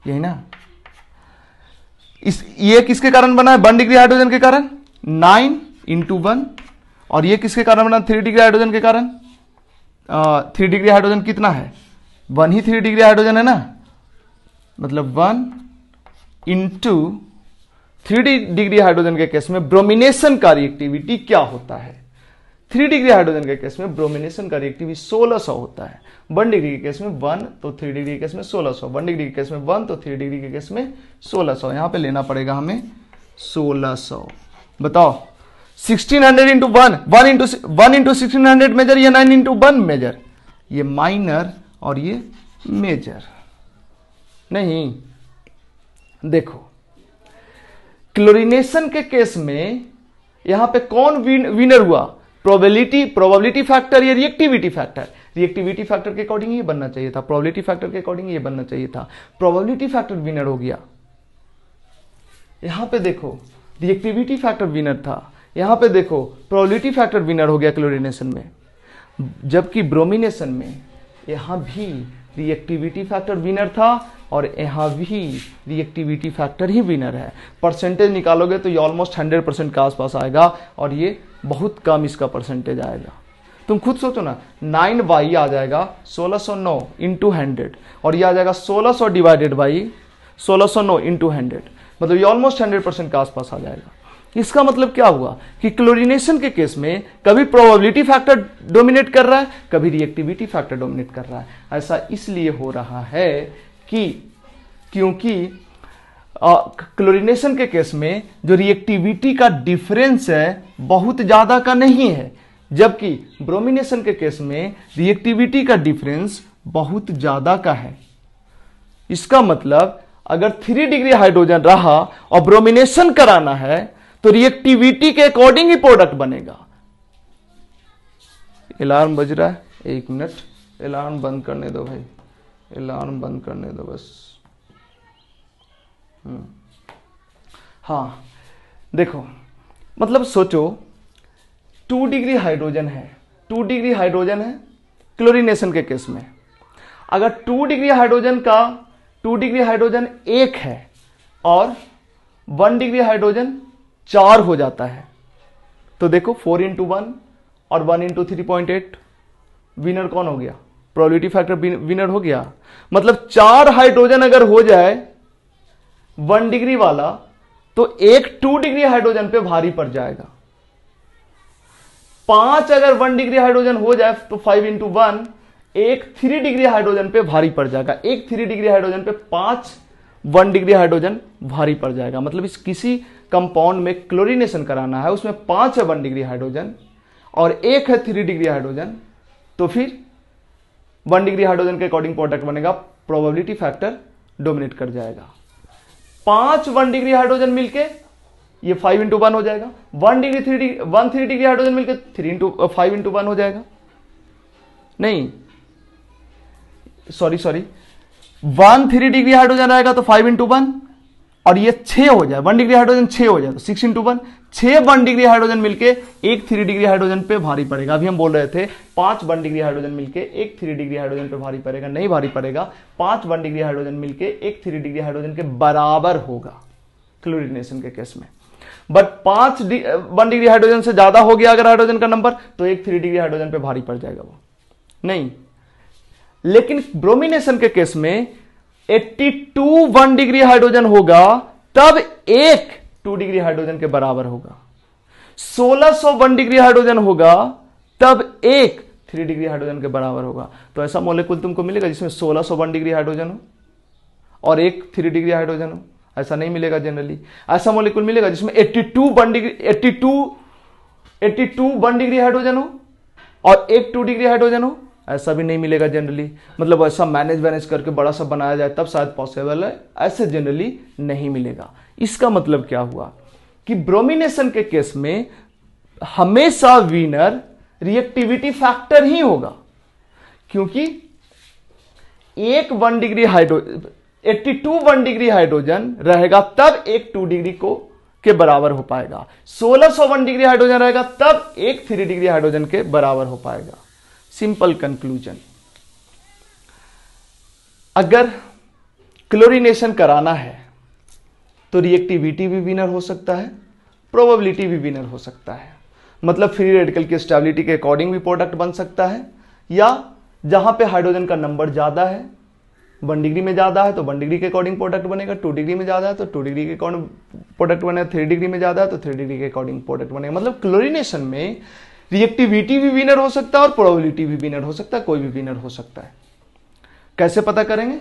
यही ना इस ये किसके कारण बना है वन डिग्री हाइड्रोजन के कारण नाइन इंटू वन और ये किसके कारण बना थ्री डिग्री हाइड्रोजन के कारण थ्री डिग्री हाइड्रोजन कितना है वन ही थ्री डिग्री हाइड्रोजन है ना मतलब one into three degree hydrogen के केस में ब्रोमिनेशन का रिएक्टिविटी क्या होता है थ्री डिग्री हाइड्रोजन के केस में ब्रोमिनेशन का रिएक्टिविटी सोलह सौ होता है वन डिग्री के केस में वन तो थ्री डिग्री के केस में सोलह सौ वन डिग्री के केस में वन तो थ्री डिग्री के केस में सोलह सौ यहां पर लेना पड़ेगा हमें सोलह सौ बताओ 1600 hundred into one one into one into sixteen hundred major या नाइन इंटू वन मेजर ये माइनर और ये मेजर नहीं देखो क्लोरिनेशन के केस में यहां पे कौन विन, विनर हुआ प्रोबेबिलिटी प्रोबेबिलिटी फैक्टर या रिएक्टिविटी फैक्टर रिएक्टिविटी फैक्टर के अकॉर्डिंग ये बनना चाहिए था प्रोबेबिलिटी फैक्टर के अकॉर्डिंग ये बनना चाहिए था प्रोबेबिलिटी फैक्टर विनर हो गया यहां पे देखो रिएक्टिविटी फैक्टर विनर था यहाँ पे देखो प्रोलिटी फैक्टर विनर हो गया क्लोरिनेशन में जबकि ब्रोमिनेशन में यहाँ भी रिएक्टिविटी फैक्टर विनर था और यहाँ भी रिएक्टिविटी फैक्टर ही विनर है परसेंटेज निकालोगे तो ये ऑलमोस्ट हंड्रेड परसेंट के आसपास आएगा और ये बहुत कम इसका परसेंटेज आएगा तुम खुद सोचो ना नाइन वाई आ जाएगा सोलह सौ नौ इंटू हंड्रेड और ये आ जाएगा सोलह सौ डिवाइडेड बाई सोलह सौ नौ इंटू हंड्रेड मतलब ये ऑलमोस्ट हंड्रेड परसेंट के आसपास आ जाएगा इसका मतलब क्या हुआ कि क्लोरिनेशन के केस में कभी प्रोबेबिलिटी फैक्टर डोमिनेट कर रहा है कभी रिएक्टिविटी फैक्टर डोमिनेट कर रहा है ऐसा इसलिए हो रहा है कि क्योंकि क्लोरिनेशन के केस में जो रिएक्टिविटी का डिफरेंस है बहुत ज़्यादा का नहीं है जबकि ब्रोमिनेशन के केस में रिएक्टिविटी का डिफरेंस बहुत ज़्यादा का है इसका मतलब अगर थ्री डिग्री हाइड्रोजन रहा और ब्रोमिनेशन कराना है तो रिएक्टिविटी के अकॉर्डिंग ही प्रोडक्ट बनेगा अलार्म बज रहा है एक मिनट अलार्म बंद करने दो भाई अलार्म बंद करने दो बस हम्म। हाँ देखो मतलब सोचो टू डिग्री हाइड्रोजन है टू डिग्री हाइड्रोजन है क्लोरीनेशन के केस में अगर टू डिग्री हाइड्रोजन का टू डिग्री हाइड्रोजन एक है और वन डिग्री हाइड्रोजन चार हो जाता है तो देखो फोर इंटू वन और one into three point eight winner कौन हो गया प्रोबेबिलिटी फैक्टर विनर हो गया मतलब चार हाइड्रोजन अगर हो जाए वन डिग्री वाला तो एक टू डिग्री हाइड्रोजन पे भारी पड़ जाएगा पांच अगर वन डिग्री हाइड्रोजन हो जाए तो फाइव इंटू वन एक थ्री डिग्री हाइड्रोजन पे भारी पड़ जाएगा एक थ्री डिग्री हाइड्रोजन पे पांच वन डिग्री हाइड्रोजन भारी पड़ जाएगा मतलब इस किसी कंपाउंड में क्लोरीनेशन कराना है उसमें पांच है वन डिग्री हाइड्रोजन और एक है थ्री डिग्री हाइड्रोजन तो फिर वन डिग्री हाइड्रोजन के अकॉर्डिंग प्रोडक्ट बनेगा प्रोबेबिलिटी फैक्टर डोमिनेट कर जाएगा पांच वन डिग्री हाइड्रोजन मिलके ये फाइव इंटू वन हो जाएगा one degree three degree one three degree hydrogen मिलकर three into five into one हो जाएगा नहीं sorry sorry one three degree hydrogen रहेगा तो फाइव इंटू वन और ये छः हो जाए वन डिग्री हाइड्रोजन छः हो जाए तो सिक्स इंटू वन छह वन डिग्री हाइड्रोजन मिलके एक थ्री डिग्री हाइड्रोजन पे भारी पड़ेगा अभी हम बोल रहे थे पांच वन डिग्री हाइड्रोजन मिलके एक थ्री डिग्री हाइड्रोजन पे भारी पड़ेगा नहीं भारी पड़ेगा पांच वन डिग्री हाइड्रोजन मिलके एक थ्री डिग्री हाइड्रोजन के बराबर होगा क्लोरिनेशन के केस में बट पांच वन डिग्री हाइड्रोजन से ज्यादा हो गया अगर हाइड्रोजन का नंबर तो एक थ्री डिग्री हाइड्रोजन पे भारी पड़ जाएगा वो नहीं लेकिन ब्रोमिनेशन के केस में 82 वन डिग्री हाइड्रोजन होगा तब एक टू डिग्री हाइड्रोजन के बराबर होगा सो वन डिग्री हाइड्रोजन होगा तब एक थ्री डिग्री हाइड्रोजन के बराबर होगा तो ऐसा मोलिकुल तुमको मिलेगा जिसमें सो वन डिग्री हाइड्रोजन हो और एक थ्री डिग्री हाइड्रोजन हो ऐसा नहीं मिलेगा जनरली ऐसा मोलिकुल मिलेगा जिसमें 82 one degree 82 82 one degree hydrogen हो और एक टू डिग्री हाइड्रोजन हो ऐसा भी नहीं मिलेगा जनरली मतलब ऐसा मैनेज वैनेज करके बड़ा सा बनाया जाए तब शायद पॉसिबल है ऐसे जनरली नहीं मिलेगा इसका मतलब क्या हुआ कि ब्रोमिनेशन के केस में हमेशा विनर रिएक्टिविटी फैक्टर ही होगा क्योंकि एक one degree hydro 82 one degree hydrogen रहेगा तब एक टू डिग्री को के बराबर हो पाएगा 1601 डिग्री हाइड्रोजन रहेगा तब एक थ्री डिग्री हाइड्रोजन के बराबर हो पाएगा सिंपल कंक्लूजन अगर क्लोरीनेशन कराना है तो रिएक्टिविटी भी विनर हो सकता है प्रोबेबिलिटी भी विनर हो सकता है मतलब फ्री रेडिकल की स्टेबिलिटी के अकॉर्डिंग भी प्रोडक्ट बन सकता है या जहां पे हाइड्रोजन का नंबर ज़्यादा है वन डिग्री में ज़्यादा है तो वन डिग्री के अकॉर्डिंग प्रोडक्ट बनेगा टू डिग्री में ज़्यादा है तो टू डिग्री के अकॉर्डिंग प्रोडक्ट बनेगा थ्री डिग्री में ज़्यादा है तो थ्री डिग्री के अकॉर्डिंग प्रोडक्ट बनेगा मतलब क्लोरिनेशन में रिएक्टिविटी e भी विनर हो सकता है और प्रोबेबिलिटी भी विनर हो सकता है कोई भी विनर हो सकता है कैसे पता करेंगे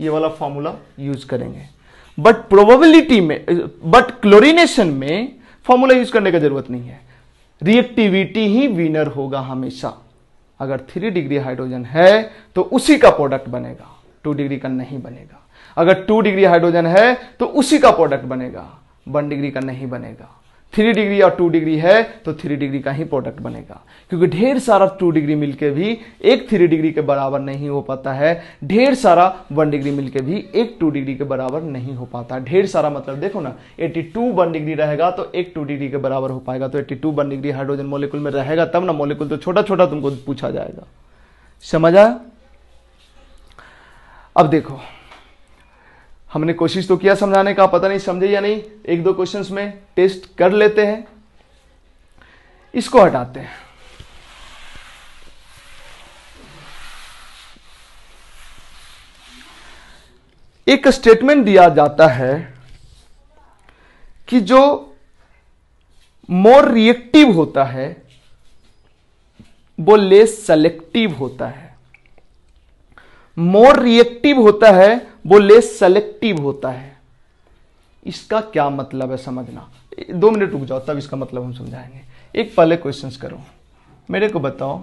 ये वाला फॉर्मूला यूज करेंगे बट प्रोबेबिलिटी में बट क्लोरिनेशन में फॉर्मूला यूज करने का जरूरत नहीं है रिएक्टिविटी e ही विनर होगा हमेशा अगर थ्री डिग्री हाइड्रोजन है तो उसी का प्रोडक्ट बनेगा टू डिग्री का नहीं बनेगा अगर टू डिग्री हाइड्रोजन है तो उसी का प्रोडक्ट बनेगा वन डिग्री का नहीं बनेगा थ्री डिग्री और टू डिग्री है तो थ्री डिग्री का ही प्रोडक्ट बनेगा क्योंकि ढेर सारा टू डिग्री मिलके भी एक थ्री डिग्री के बराबर नहीं हो पाता है ढेर सारा वन डिग्री मिलके भी एक टू डिग्री के बराबर नहीं हो पाता ढेर सारा मतलब देखो ना एट्टी टू वन डिग्री रहेगा तो एक टू डिग्री के बराबर हो पाएगा तो eighty two one degree hydrogen molecule में रहेगा तब ना मोलिकुल तो छोटा छोटा तुमको पूछा जाएगा समझ आया अब देखो हमने कोशिश तो किया समझाने का पता नहीं समझे या नहीं एक दो क्वेश्चंस में टेस्ट कर लेते हैं इसको हटाते हैं एक स्टेटमेंट दिया जाता है कि जो मोर रिएक्टिव होता है वो लेस सेलेक्टिव होता है मोर रिएक्टिव होता है वो लेस सेलेक्टिव होता है इसका क्या मतलब है समझना दो मिनट रुक जाओ तब इसका मतलब हम समझाएंगे एक पहले क्वेश्चन करो मेरे को बताओ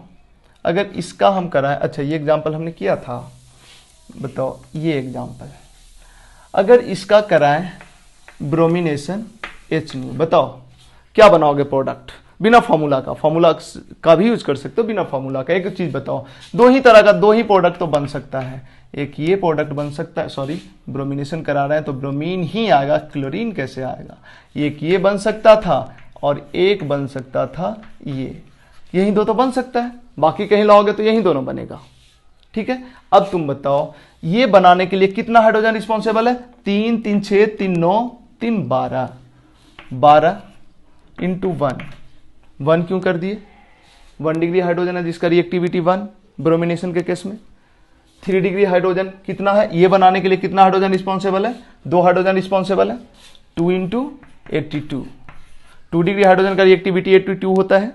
अगर इसका हम कराएं अच्छा ये एग्जाम्पल हमने किया था बताओ ये एग्जाम्पल अगर इसका कराएं ब्रोमिनेशन एच न्यू बताओ क्या बनाओगे प्रोडक्ट बिना फॉर्मूला का फार्मूला का भी यूज कर सकते हो बिना फॉर्मूला का एक चीज बताओ दो ही तरह का दो ही प्रोडक्ट तो बन सकता है एक ये प्रोडक्ट बन सकता है सॉरी ब्रोमिनेशन करा रहे हैं तो ब्रोमीन ही आएगा क्लोरीन कैसे आएगा एक ये बन सकता था और एक बन सकता था ये यही दो तो बन सकता है बाकी कहीं लाओगे तो यही दोनों बनेगा ठीक है अब तुम बताओ ये बनाने के लिए कितना हाइड्रोजन रिस्पॉन्सिबल है तीन तीन छ तीन नौ तीन बारह बारह इंटू वन वन क्यों कर दिए वन डिग्री हाइड्रोजन है जिसका रिएक्टिविटी वन ब्रोमिनेशन के केस में थ्री डिग्री हाइड्रोजन कितना है ये बनाने के लिए कितना हाइड्रोजन रिस्पॉन्सिबल है दो हाइड्रोजन रिस्पॉन्सिबल है two into eighty two two degree hydrogen का रिएक्टिविटी एट्टी टू होता है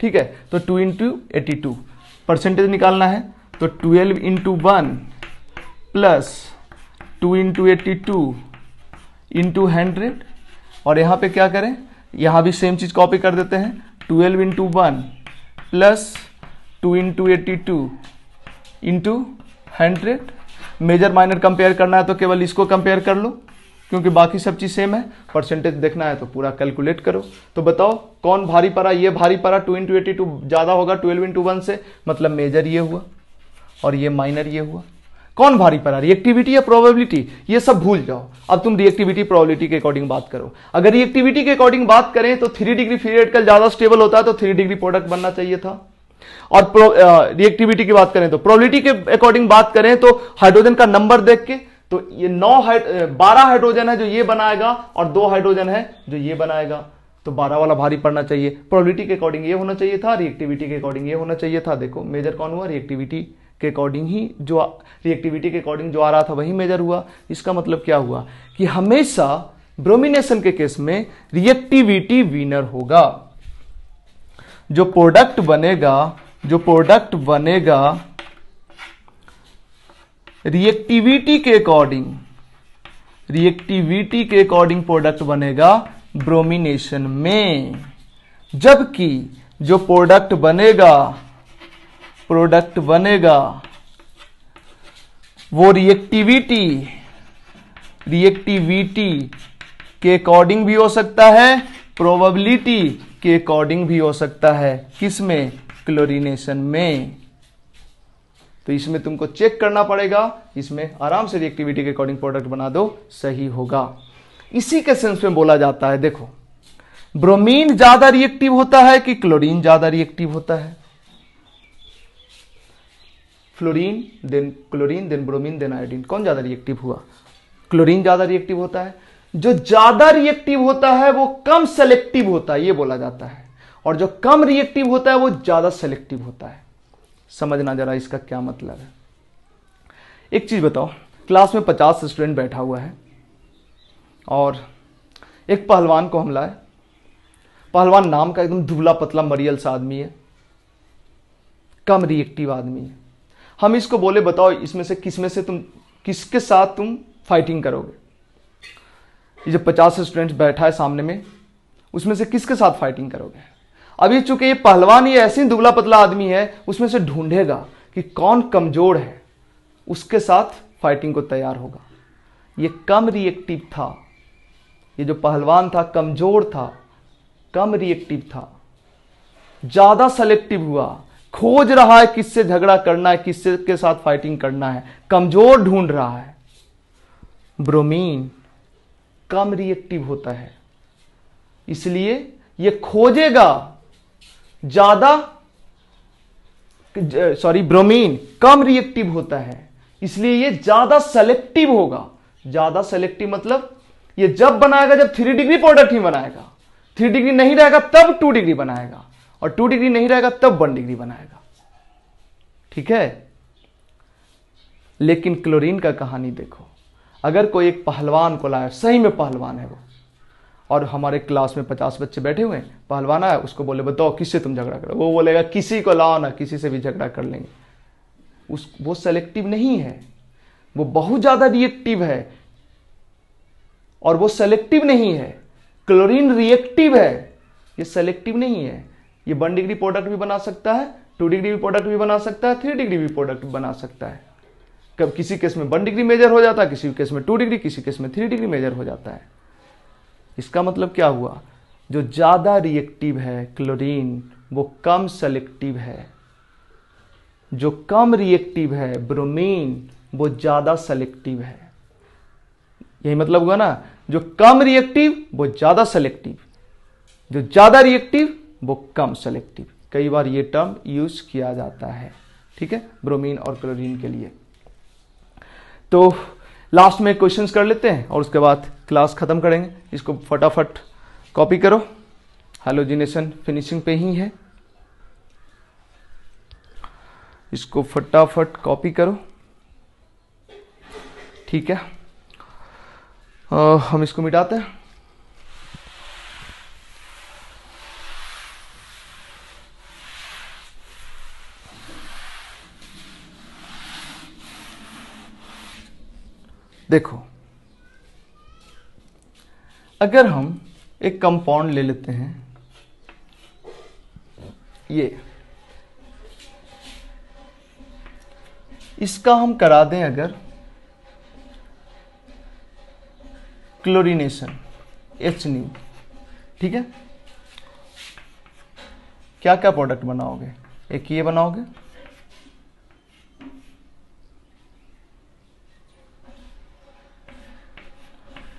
ठीक है तो two into eighty two percentage निकालना है तो twelve into one plus two into eighty two into hundred और यहाँ पे क्या करें यहाँ भी सेम चीज़ कॉपी कर देते हैं twelve into one plus two into eighty two into hundred major minor compare करना है तो केवल इसको कंपेयर कर लो क्योंकि बाकी सब चीज़ सेम है परसेंटेज देखना है तो पूरा कैलकुलेट करो तो बताओ कौन भारी पड़ा ये भारी पड़ा टू इंटू एटी टू ज़्यादा होगा ट्वेल्व इंटू वन से मतलब मेजर ये हुआ और ये माइनर ये हुआ कौन भारी पड़ा रिएक्टिविटी या प्रोबेबिलिटी ये सब भूल जाओ अब तुम रिएक्टिविटी प्रोबेबिलिटी के अकॉर्डिंग बात करो अगर रिएक्टिविटी के अकॉर्डिंग बात करें तो थ्री डिग्री फ्री कल ज़्यादा स्टेबल होता है तो थ्री डिग्री प्रोडक्ट बनना चाहिए था और रिएक्टिविटी की बात करें तो प्रोबेबिलिटी के अकॉर्डिंग बात करें तो हाइड्रोजन का नंबर देख के तो ये नौ बारह हाइड्रोजन है जो ये बनाएगा और दो हाइड्रोजन है जो ये बनाएगा तो बारह वाला भारी पड़ना चाहिए प्रोबेबिलिटी के अकॉर्डिंग ये होना चाहिए था रिएक्टिविटी के अकॉर्डिंग ये होना चाहिए था देखो मेजर कौन हुआ रिएक्टिविटी के अकॉर्डिंग ही जो रिएक्टिविटी के अकॉर्डिंग जो आ रहा था वही मेजर हुआ इसका मतलब क्या हुआ कि हमेशा ब्रोमिनेशन के केस में रिएक्टिविटी विनर होगा जो प्रोडक्ट बनेगा जो प्रोडक्ट बनेगा रिएक्टिविटी के अकॉर्डिंग रिएक्टिविटी के अकॉर्डिंग प्रोडक्ट बनेगा ब्रोमिनेशन में जबकि जो प्रोडक्ट बनेगा प्रोडक्ट बनेगा वो रिएक्टिविटी रिएक्टिविटी के अकॉर्डिंग भी हो सकता है प्रोबेबिलिटी के अकॉर्डिंग भी हो सकता है किस में क्लोरिनेशन में तो इसमें तुमको चेक करना पड़ेगा इसमें आराम से रिएक्टिविटी के अकॉर्डिंग प्रोडक्ट बना दो सही होगा इसी के सेंस में बोला जाता है देखो ब्रोमीन ज्यादा रिएक्टिव होता है कि क्लोरीन ज्यादा रिएक्टिव होता है fluorine than chlorine than bromine than iodine कौन ज्यादा रिएक्टिव हुआ क्लोरीन ज्यादा रिएक्टिव होता है जो ज्यादा रिएक्टिव होता है वो कम सेलेक्टिव होता है ये बोला जाता है और जो कम रिएक्टिव होता है वो ज्यादा सेलेक्टिव होता है समझना जरा इसका क्या मतलब है एक चीज बताओ क्लास में पचास स्टूडेंट बैठा हुआ है और एक पहलवान को हमला है पहलवान नाम का एकदम दुबला पतला मरियल सा आदमी है कम रिएक्टिव आदमी है हम इसको बोले बताओ इसमें से किसमें से तुम किसके साथ तुम फाइटिंग करोगे ये जो पचास स्टूडेंट्स बैठा है सामने में उसमें से किसके साथ फाइटिंग करोगे अभी चूंकि ये पहलवान ये ऐसे ही दुबला पतला आदमी है उसमें से ढूंढेगा कि कौन कमजोर है उसके साथ फाइटिंग को तैयार होगा ये कम रिएक्टिव था ये जो पहलवान था कमजोर था कम रिएक्टिव था ज्यादा सेलेक्टिव हुआ खोज रहा है किससे झगड़ा करना है किससे के साथ फाइटिंग करना है कमजोर ढूंढ रहा है ब्रोमीन कम रिएक्टिव होता है इसलिए ये खोजेगा ज्यादा सॉरी ब्रोमीन कम रिएक्टिव होता है इसलिए ये ज्यादा सेलेक्टिव होगा ज्यादा सेलेक्टिव मतलब ये जब बनाएगा जब थ्री डिग्री प्रोडक्ट ही बनाएगा थ्री डिग्री नहीं रहेगा तब टू डिग्री बनाएगा और टू डिग्री नहीं रहेगा तब वन डिग्री बनाएगा ठीक है लेकिन क्लोरीन का कहानी देखो अगर कोई एक पहलवान को लाए सही में पहलवान है वो और हमारे क्लास में पचास बच्चे बैठे हुए हैं पहलवान आया उसको बोले बताओ किससे तुम झगड़ा करो वो बोलेगा किसी को लाओ ना किसी से भी झगड़ा कर लेंगे उस वो सेलेक्टिव नहीं है वो बहुत ज़्यादा रिएक्टिव है और वो सेलेक्टिव नहीं है क्लोरीन रिएक्टिव है ये सेलेक्टिव नहीं है ये वन डिग्री प्रोडक्ट भी बना सकता है टू डिग्री भी प्रोडक्ट भी बना सकता है थ्री डिग्री भी प्रोडक्ट बना सकता है कब किसी केस में वन डिग्री मेजर हो जाता है किसी केस में टू डिग्री किसी केस में थ्री डिग्री मेजर हो जाता है इसका मतलब क्या हुआ जो ज़्यादा रिएक्टिव है क्लोरीन वो कम सेलेक्टिव है जो कम रिएक्टिव है ब्रोमीन वो ज़्यादा सेलेक्टिव है यही मतलब हुआ ना जो कम रिएक्टिव वो ज़्यादा सेलेक्टिव जो ज़्यादा रिएक्टिव वो कम सेलेक्टिव कई बार ये टर्म यूज किया जाता है ठीक है ब्रोमीन और क्लोरीन के लिए तो लास्ट में क्वेश्चंस कर लेते हैं और उसके बाद क्लास ख़त्म करेंगे इसको फटाफट कॉपी करो हेलोजिनेशन फिनिशिंग पे ही है इसको फटाफट कॉपी करो ठीक है आ, हम इसको मिटाते हैं देखो अगर हम एक कंपाउंड ले लेते हैं ये इसका हम करा दें अगर क्लोरिनेशन एच न्यू ठीक है क्या क्या प्रोडक्ट बनाओगे एक ये बनाओगे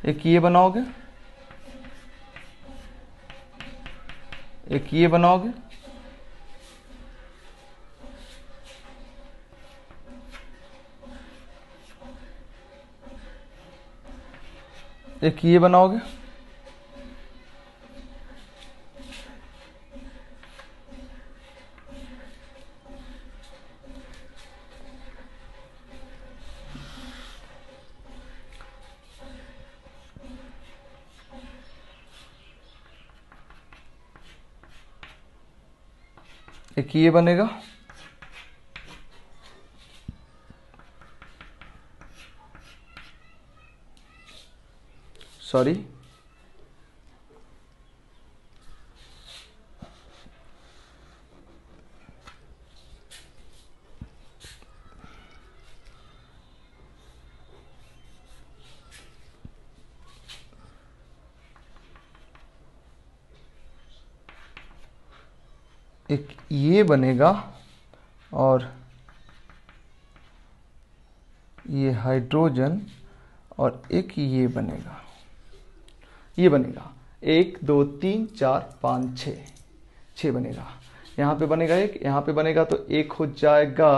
एक ये बनाओगे एक ये बनाओगे एक ये बनाओगे एक ये बनेगा सॉरी बनेगा और ये हाइड्रोजन और एक ये बनेगा ये बनेगा एक दो तीन चार पाँच छ छ बनेगा यहाँ पे बनेगा एक यहाँ पे बनेगा तो एक हो जाएगा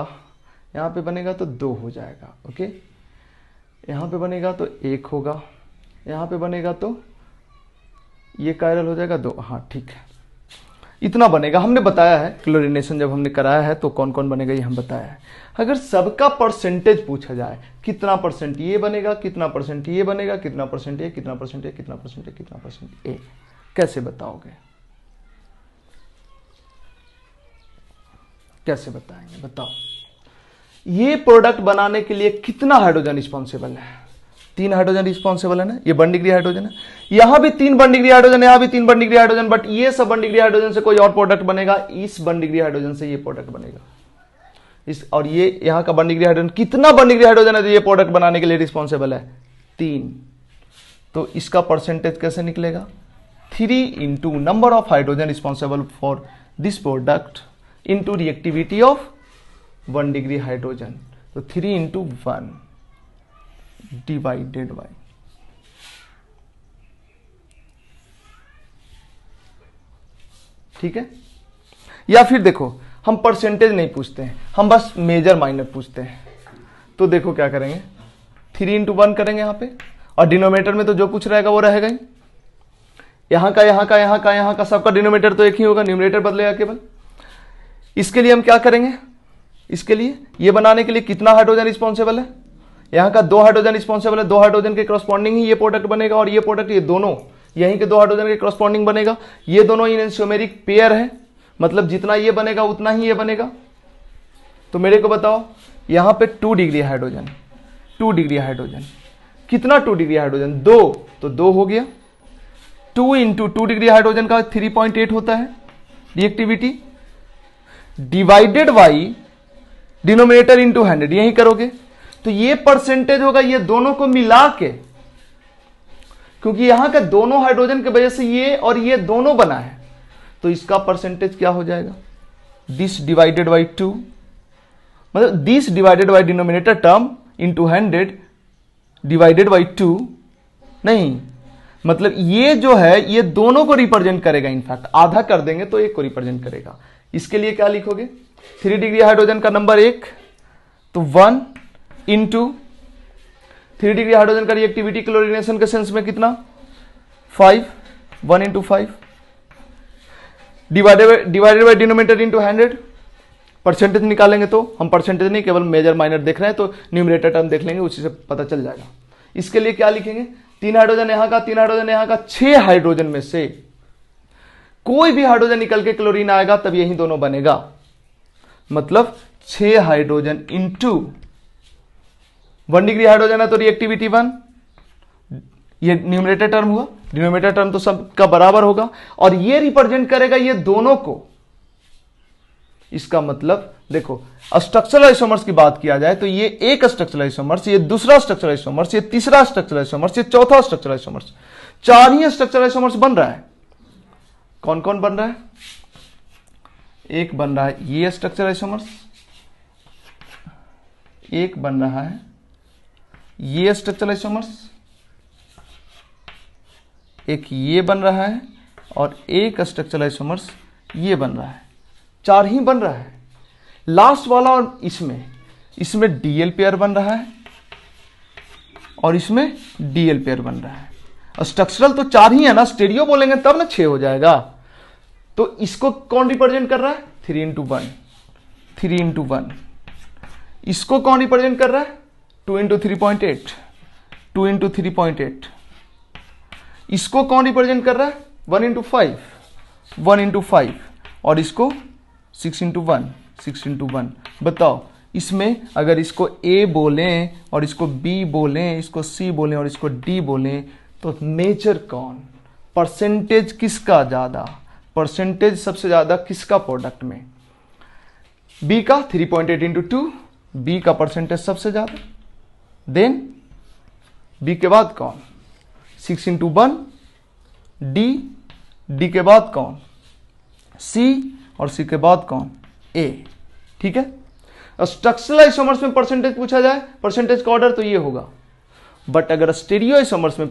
यहाँ पे बनेगा तो दो हो जाएगा ओके यहाँ पे बनेगा तो एक होगा यहाँ पे बनेगा तो ये कायरल हो जाएगा दो हाँ ठीक है इतना बनेगा हमने बताया है क्लोरिनेशन जब हमने कराया है तो कौन कौन बनेगा ये हम बताया है अगर सबका परसेंटेज पूछा जाए कितना परसेंट ये बनेगा कितना परसेंट ये बनेगा कितना परसेंट ये कितना परसेंट ये कितना परसेंट ये कितना परसेंट ए कैसे बताओगे कैसे बताएंगे बताओ ये प्रोडक्ट बनाने के लिए कितना हाइड्रोजन रिस्पॉन्सिबल है तीन हाइड्रोजन रिस्पॉन्सिबल है ना ये वन डिग्री हाइड्रोजन है यहां भी तीन वन डिग्री हाइड्रोजन यहां भी तीन वन डिग्री हाइड्रोजन बट ये सब वन डिग्री हाइड्रोजन से कोई और प्रोडक्ट बनेगा इस वन डिग्री हाइड्रोजन से ये प्रोडक्ट बनेगा इस और ये यहां का वन डिग्री हाइड्रोजन कितना वन डिग्री हाइड्रोजन है ये प्रोडक्ट बनाने के लिए रिस्पॉन्सिबल है तीन तो इसका परसेंटेज कैसे निकलेगा three into number of hydrogen responsible for this product into reactivity of one degree hydrogen तो three into one divided by ठीक है या फिर देखो हम परसेंटेज नहीं पूछते हैं हम बस मेजर माइनर पूछते हैं तो देखो क्या करेंगे थ्री इंटू वन करेंगे यहां पे और डिनोमेटर में तो जो कुछ रहेगा वो रहेगा ही यहां का यहां का यहां का यहां का सबका डिनोमेटर तो एक ही होगा न्यूमिनेटर बदलेगा केवल इसके लिए हम क्या करेंगे इसके लिए ये बनाने के लिए कितना हाइड्रोजन रिस्पॉन्सिबल है यहाँ का दो हाइड्रोजन रिस्पॉन्सिबल है दो हाइड्रोजन के क्रॉस्पॉन्डिंग ही ये प्रोडक्ट बनेगा और ये प्रोडक्ट ये दोनों यहीं के दो हाइड्रोजन के क्रॉस्पॉन्डिंग बनेगा ये दोनों इनस्योमेरिक पेयर है मतलब जितना ये बनेगा उतना ही ये बनेगा तो मेरे को बताओ यहां पे two degree hydrogen two degree hydrogen कितना टू डिग्री हाइड्रोजन दो तो दो हो गया two into two degree hydrogen का थ्री पॉइंट एट होता है reactivity divided by denominator into hundred यही करोगे तो ये परसेंटेज होगा ये दोनों को मिला के क्योंकि यहां का दोनों हाइड्रोजन की वजह से ये और ये दोनों बना है तो इसका परसेंटेज क्या हो जाएगा दिस डिवाइडेड बाई टू मतलब this divided by denominator term two hundred divided by two नहीं मतलब ये जो है ये दोनों को रिप्रेजेंट करेगा इनफैक्ट आधा कर देंगे तो एक को रिप्रेजेंट करेगा इसके लिए क्या लिखोगे थ्री डिग्री हाइड्रोजन का नंबर एक तो one two three degree hydrogen का रिएक्टिविटी क्लोरिनेशन के सेंस में कितना five one into five divided divided by denominator into hundred percentage निकालेंगे तो हम परसेंटेज नहीं केवल मेजर माइनर देख रहे हैं तो न्यूमिनेटर टर्म देख लेंगे उसी से पता चल जाएगा इसके लिए क्या लिखेंगे तीन हाइड्रोजन यहां का तीन हाइड्रोजन यहां का छह हाइड्रोजन में से कोई भी हाइड्रोजन निकल के क्लोरीन आएगा तब यही दोनों बनेगा मतलब छह hydrogen into one degree hydrogen है तो रिएक्टिविटी वन ये न्यूमिनेटर टर्म हुआ न्यूमिनेटर टर्म तो सब का बराबर होगा और ये रिप्रेजेंट करेगा ये दोनों को इसका मतलब देखो स्ट्रक्चरल आइसोमर्स की बात किया जाए तो ये एक स्ट्रक्चरल आइसोमर्स ये दूसरा स्ट्रक्चरल आइसोमर्स ये तीसरा स्ट्रक्चरल आइसोमर्स ये चौथा स्ट्रक्चरल आइसोमर्स चार ही स्ट्रक्चरल आइसोमर्स बन रहा है कौन कौन बन रहा है एक बन रहा है ये स्ट्रक्चरल आइसोमर्स एक बन रहा है ये स्ट्रक्चरल आइसोमर्स एक ये बन रहा है और एक स्ट्रक्चरल आइसोमर्स ये बन रहा है चार ही बन रहा है लास्ट वाला और इसमें इसमें डीएल पेयर बन रहा है और इसमें डीएल पेयर बन रहा है स्ट्रक्चरल तो चार ही है ना स्टेडियो बोलेंगे तब ना छे हो जाएगा तो इसको कौन रिप्रेजेंट कर रहा है three into one three into one इसको कौन रिप्रेजेंट कर रहा है two into three point eight two into three point eight इसको कौन रिप्रेजेंट कर रहा है one into five one into five और इसको six into one six into one बताओ इसमें अगर इसको ए बोलें और इसको बी बोलें इसको सी बोलें और इसको डी बोलें तो मेजर कौन परसेंटेज किसका ज़्यादा परसेंटेज सबसे ज़्यादा किसका प्रोडक्ट में बी का three point eight into two B का परसेंटेज सबसे ज़्यादा देन बी के बाद कौन six into one D D के बाद कौन सी और सी के बाद कौन ए ठीक है स्ट्रक्चरल आइसोमर्स में परसेंटेज पूछा जाए परसेंटेज का ऑर्डर तो ये होगा बट अगर स्टेरियो आइसोमर्स में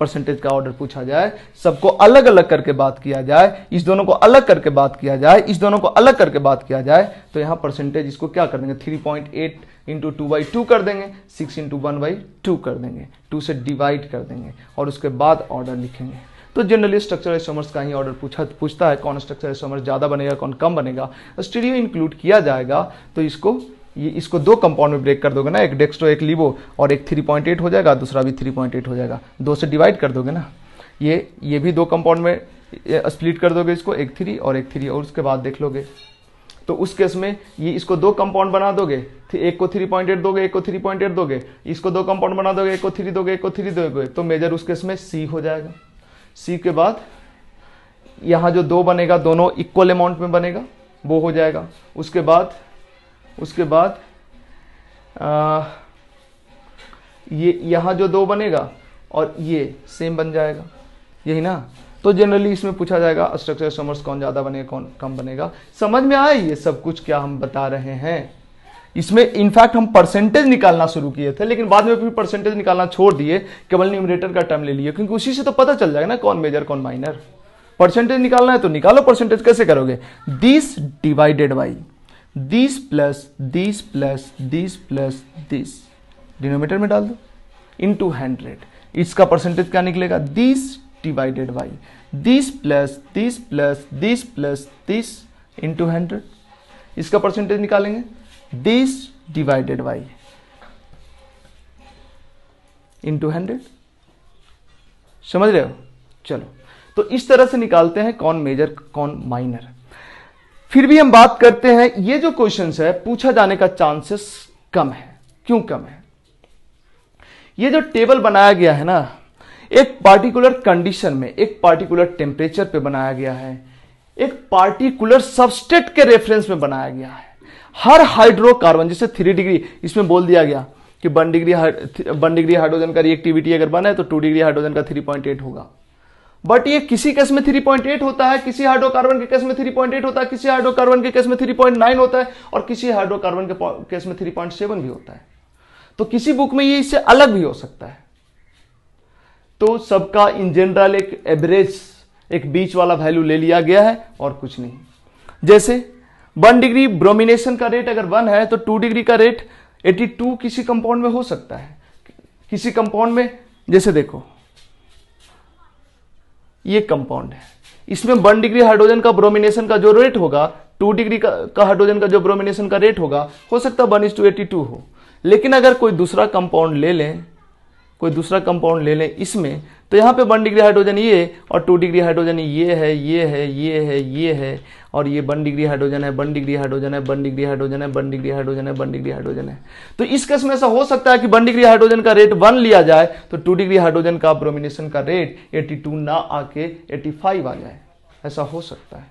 परसेंटेज का ऑर्डर पूछा जाए सबको अलग अलग करके बात किया जाए इस दोनों को अलग करके बात किया जाए इस दोनों को अलग करके बात किया जाए तो यहां परसेंटेज इसको क्या कर देंगे three point eight into two by two कर देंगे six into one by two कर देंगे टू से डिवाइड कर देंगे और उसके बाद ऑर्डर लिखेंगे तो जनरली स्ट्रक्चर एसोमर्स का ही ऑर्डर पूछा पूछता है कौन स्ट्रक्चर एसोमर्स ज़्यादा बनेगा कौन कम बनेगा स्टीरियो इंक्लूड किया जाएगा तो इसको ये इसको दो कंपाउंड में ब्रेक कर दोगे ना एक डेक्स्ट्रो एक लिबो और एक 3.8 हो जाएगा दूसरा भी 3.8 हो जाएगा दो से डिवाइड कर दोगे ना ये ये भी दो कंपाउंड में स्प्लिट कर दोगे इसको एक थ्री और एक थ्री और उसके बाद देख लोगे तो उस केस में ये इसको दो कंपाउंड बना दोगे एक को थ्री पॉइंट एट दोगे एक को थ्री पॉइंट एट दोगे इसको दो कंपाउंड बना दोगे एक को थ्री दोगे एक को थ्री दोगे तो मेजर उस केस में सी हो जाएगा सी के बाद यहाँ जो दो बनेगा दोनों इक्वल अमाउंट में बनेगा वो हो जाएगा उसके बाद उसके बाद आ, ये यहाँ जो दो बनेगा और ये सेम बन जाएगा यही ना तो जनरली इसमें पूछा जाएगा स्ट्रक्चर समर्स कौन ज़्यादा बनेगा कौन कम बनेगा समझ में आए ये सब कुछ क्या हम बता रहे हैं इसमें इनफैक्ट हम परसेंटेज निकालना शुरू किए थे लेकिन बाद में फिर परसेंटेज निकालना छोड़ दिए केवल न्यूमरेटर का टर्म ले लिए क्योंकि उसी से तो पता चल जाएगा ना कौन मेजर कौन माइनर परसेंटेज निकालना है तो निकालो परसेंटेज कैसे करोगे this divided by this plus this plus this plus this denominator में डाल दो इन टू हंड्रेड इसका परसेंटेज क्या निकलेगा this divided by this plus this plus this plus this into hundred इसका परसेंटेज निकालेंगे this divided by into hundred समझ रहे हो चलो तो इस तरह से निकालते हैं कौन मेजर कौन माइनर फिर भी हम बात करते हैं ये जो क्वेश्चन है पूछा जाने का चांसेस कम है क्यों कम है ये जो टेबल बनाया गया है ना एक पार्टिकुलर कंडीशन में एक पार्टिकुलर टेम्परेचर पे बनाया गया है एक पार्टिकुलर सबस्टेट के रेफरेंस में बनाया गया है हर हाइड्रोकार्बन जैसे थ्री डिग्री इसमें बोल दिया गया कि one degree one degree hydrogen का रिएक्टिविटी अगर बना है तो टू डिग्री हाइड्रोजन का थ्री पॉइंट एट होगा बट ये किसी केस में थ्री पॉइंट एट होता है किसी हाइड्रोकार्बन के केस में थ्री पॉइंट एट होता है किसी हाइड्रोकार्बन के केस में थ्री पॉइंट नाइन होता है और किसी हाइड्रोकार्बन के केस में थ्री पॉइंट सेवन भी होता है तो किसी बुक में ये इससे अलग भी हो सकता है तो सबका इन जनरल एक एवरेज एक बीच वाला वैल्यू ले लिया गया है और कुछ नहीं जैसे वन डिग्री ब्रोमिनेशन का रेट अगर वन है तो टू डिग्री का रेट एटी टू किसी कंपाउंड में हो सकता है किसी कंपाउंड में जैसे देखो ये कंपाउंड है इसमें वन डिग्री हाइड्रोजन का ब्रोमिनेशन का जो रेट होगा टू डिग्री का, का हाइड्रोजन का जो ब्रोमिनेशन का रेट होगा हो सकता है one is two eighty two हो लेकिन अगर कोई दूसरा कंपाउंड ले लें कोई दूसरा कंपाउंड ले लें इसमें तो यहाँ पे वन डिग्री हाइड्रोजन ये और टू डिग्री हाइड्रोजन ये है ये है ये है ये है और ये वन डिग्री हाइड्रोजन है वन डिग्री हाइड्रोजन है वन डिग्री हाइड्रोजन है वन डिग्री हाइड्रोजन है वन डिग्री हाइड्रोजन है तो इस केस में ऐसा हो सकता है कि वन डिग्री हाइड्रोजन का रेट वन लिया जाए तो टू डिग्री हाइड्रोजन का ब्रोमिनेशन का रेट एटी टू ना आके एटी फाइव आ जाए ऐसा हो सकता है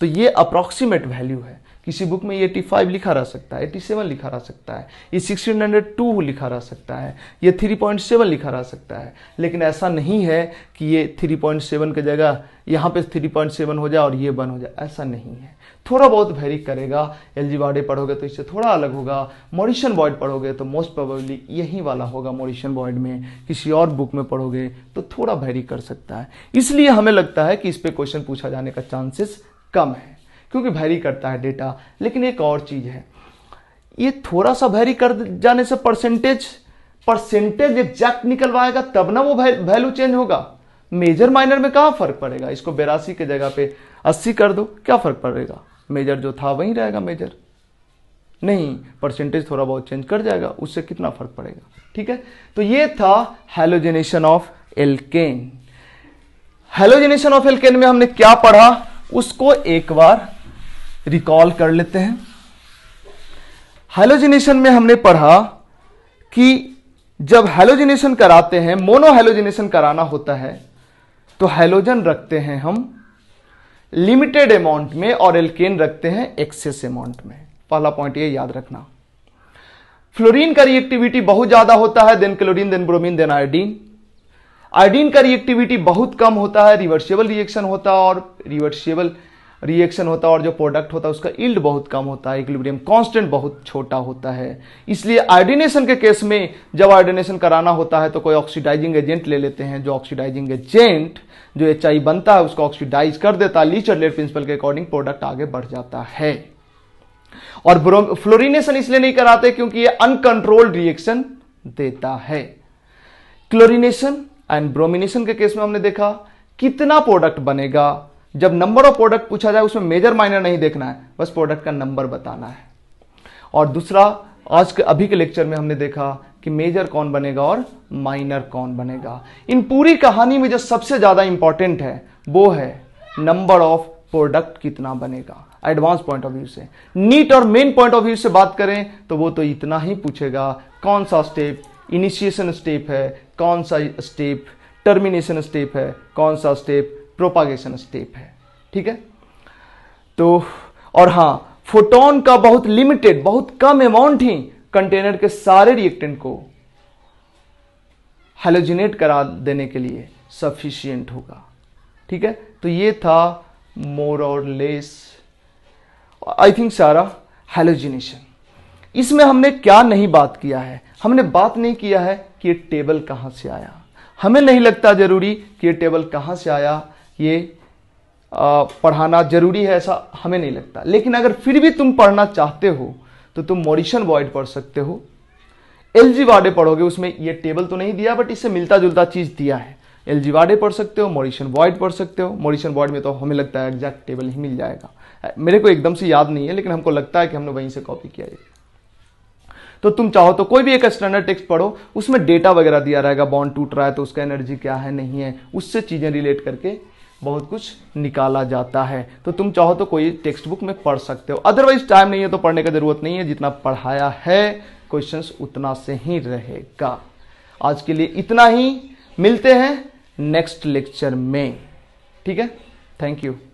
तो ये अप्रॉक्सीमेट वैल्यू है किसी बुक में ये 85 लिखा रह सकता है 87 लिखा रह सकता है ये 1602 लिखा रह सकता है ये 3.7 लिखा रह सकता है लेकिन ऐसा नहीं है कि ये 3.7 की जगह यहाँ पे 3.7 हो जाए और ये वन हो जाए ऐसा नहीं है थोड़ा बहुत भैरिक करेगा एल जी वाडे पढ़ोगे तो इससे थोड़ा अलग होगा मॉरिशन बॉयड पढ़ोगे तो मोस्ट प्रोबेबली यही वाला होगा मॉरिशन बॉयड में किसी और बुक में पढ़ोगे तो थोड़ा भैरिक कर सकता है इसलिए हमें लगता है कि इस पर क्वेश्चन पूछा जाने का चांसेस कम है क्योंकि वैरी करता है डेटा लेकिन एक और चीज़ है ये थोड़ा सा वैरी कर जाने से परसेंटेज परसेंटेज एग्जैक्ट निकलवाएगा तब ना वो वैल्यू चेंज होगा मेजर माइनर में कहा फर्क पड़ेगा इसको बेरासी के जगह पे अस्सी कर दो क्या फर्क पड़ेगा मेजर जो था वही रहेगा मेजर नहीं परसेंटेज थोड़ा बहुत चेंज कर जाएगा उससे कितना फर्क पड़ेगा ठीक है तो ये था halogenation of alkane halogenation of alkane में हमने क्या पढ़ा उसको एक बार रिकॉल कर लेते हैं हेलोजिनेशन में हमने पढ़ा कि जब हेलोजिनेशन कराते हैं मोनो हेलोजिनेशन कराना होता है तो हेलोजन रखते हैं हम लिमिटेड अमाउंट में और एल्केन रखते हैं एक्सेस अमाउंट में पहला पॉइंट ये याद रखना फ्लोरीन का रिएक्टिविटी बहुत ज्यादा होता है than chlorine than bromine than iodine iodine का रिएक्टिविटी बहुत कम होता है रिवर्सिबल रिएक्शन होता है और रिवर्सिबल रिएक्शन होता है और जो प्रोडक्ट होता है उसका इल्ड बहुत कम होता है इक्विलिब्रियम कांस्टेंट बहुत छोटा होता है इसलिए आर्डिनेशन के केस में जब आर्डिनेशन कराना होता है तो कोई ऑक्सीडाइजिंग एजेंट ले लेते हैं जो ऑक्सीडाइजिंग एजेंट जो एच बनता है उसको ऑक्सीडाइज कर देता है लीचर लेट प्रिंसिपल के अकॉर्डिंग प्रोडक्ट आगे बढ़ जाता है और फ्लोरिनेशन इसलिए नहीं कराते क्योंकि यह अनकंट्रोल्ड रिएक्शन देता है क्लोरिनेशन एंड ब्रोमिनेशन के केस में हमने देखा कितना प्रोडक्ट बनेगा जब नंबर ऑफ प्रोडक्ट पूछा जाए उसमें मेजर माइनर नहीं देखना है बस प्रोडक्ट का नंबर बताना है और दूसरा आज के अभी के लेक्चर में हमने देखा कि मेजर कौन बनेगा और माइनर कौन बनेगा इन पूरी कहानी में जो सबसे ज्यादा इंपॉर्टेंट है वो है नंबर ऑफ प्रोडक्ट कितना बनेगा एडवांस पॉइंट ऑफ व्यू से नीट और मेन पॉइंट ऑफ व्यू से बात करें तो वो तो इतना ही पूछेगा कौन सा स्टेप इनिशिएशन स्टेप है कौन सा स्टेप टर्मिनेशन स्टेप है कौन सा स्टेप प्रोपागेशन स्टेप है ठीक है तो और हाँ फोटोन का बहुत लिमिटेड बहुत कम अमाउंट ही कंटेनर के सारे रिएक्टेंट को हेलोजिनेट करा देने के लिए सफिशियंट होगा ठीक है तो ये था मोर और लेस आई थिंक सारा हेलोजिनेशन इसमें हमने क्या नहीं बात किया है हमने बात नहीं किया है कि ये टेबल कहाँ से आया हमें नहीं लगता जरूरी कि ये टेबल कहाँ से आया ये पढ़ाना जरूरी है ऐसा हमें नहीं लगता लेकिन अगर फिर भी तुम पढ़ना चाहते हो तो तुम मॉरिशन बॉयड पढ़ सकते हो एल जी वाडे पढ़ोगे उसमें ये टेबल तो नहीं दिया बट इससे मिलता जुलता चीज़ दिया है एल जी वाडे पढ़ सकते हो मॉरिशन बॉयड पढ़ सकते हो मॉरिशन बॉयड में तो हमें लगता है एग्जैक्ट टेबल ही मिल जाएगा मेरे को एकदम से याद नहीं है लेकिन हमको लगता है कि हमने वहीं से कॉपी किया है तो तुम चाहो तो कोई भी एक स्टैंडर्ड टेक्स्ट पढ़ो उसमें डेटा वगैरह दिया रहेगा बॉन्ड टूट रहा है तो उसका एनर्जी क्या है नहीं है उससे चीज़ें रिलेट करके बहुत कुछ निकाला जाता है तो तुम चाहो तो कोई टेक्स्ट बुक में पढ़ सकते हो अदरवाइज टाइम नहीं है तो पढ़ने की ज़रूरत नहीं है जितना पढ़ाया है क्वेश्चन उतना से ही रहेगा आज के लिए इतना ही मिलते हैं नेक्स्ट लेक्चर में ठीक है थैंक यू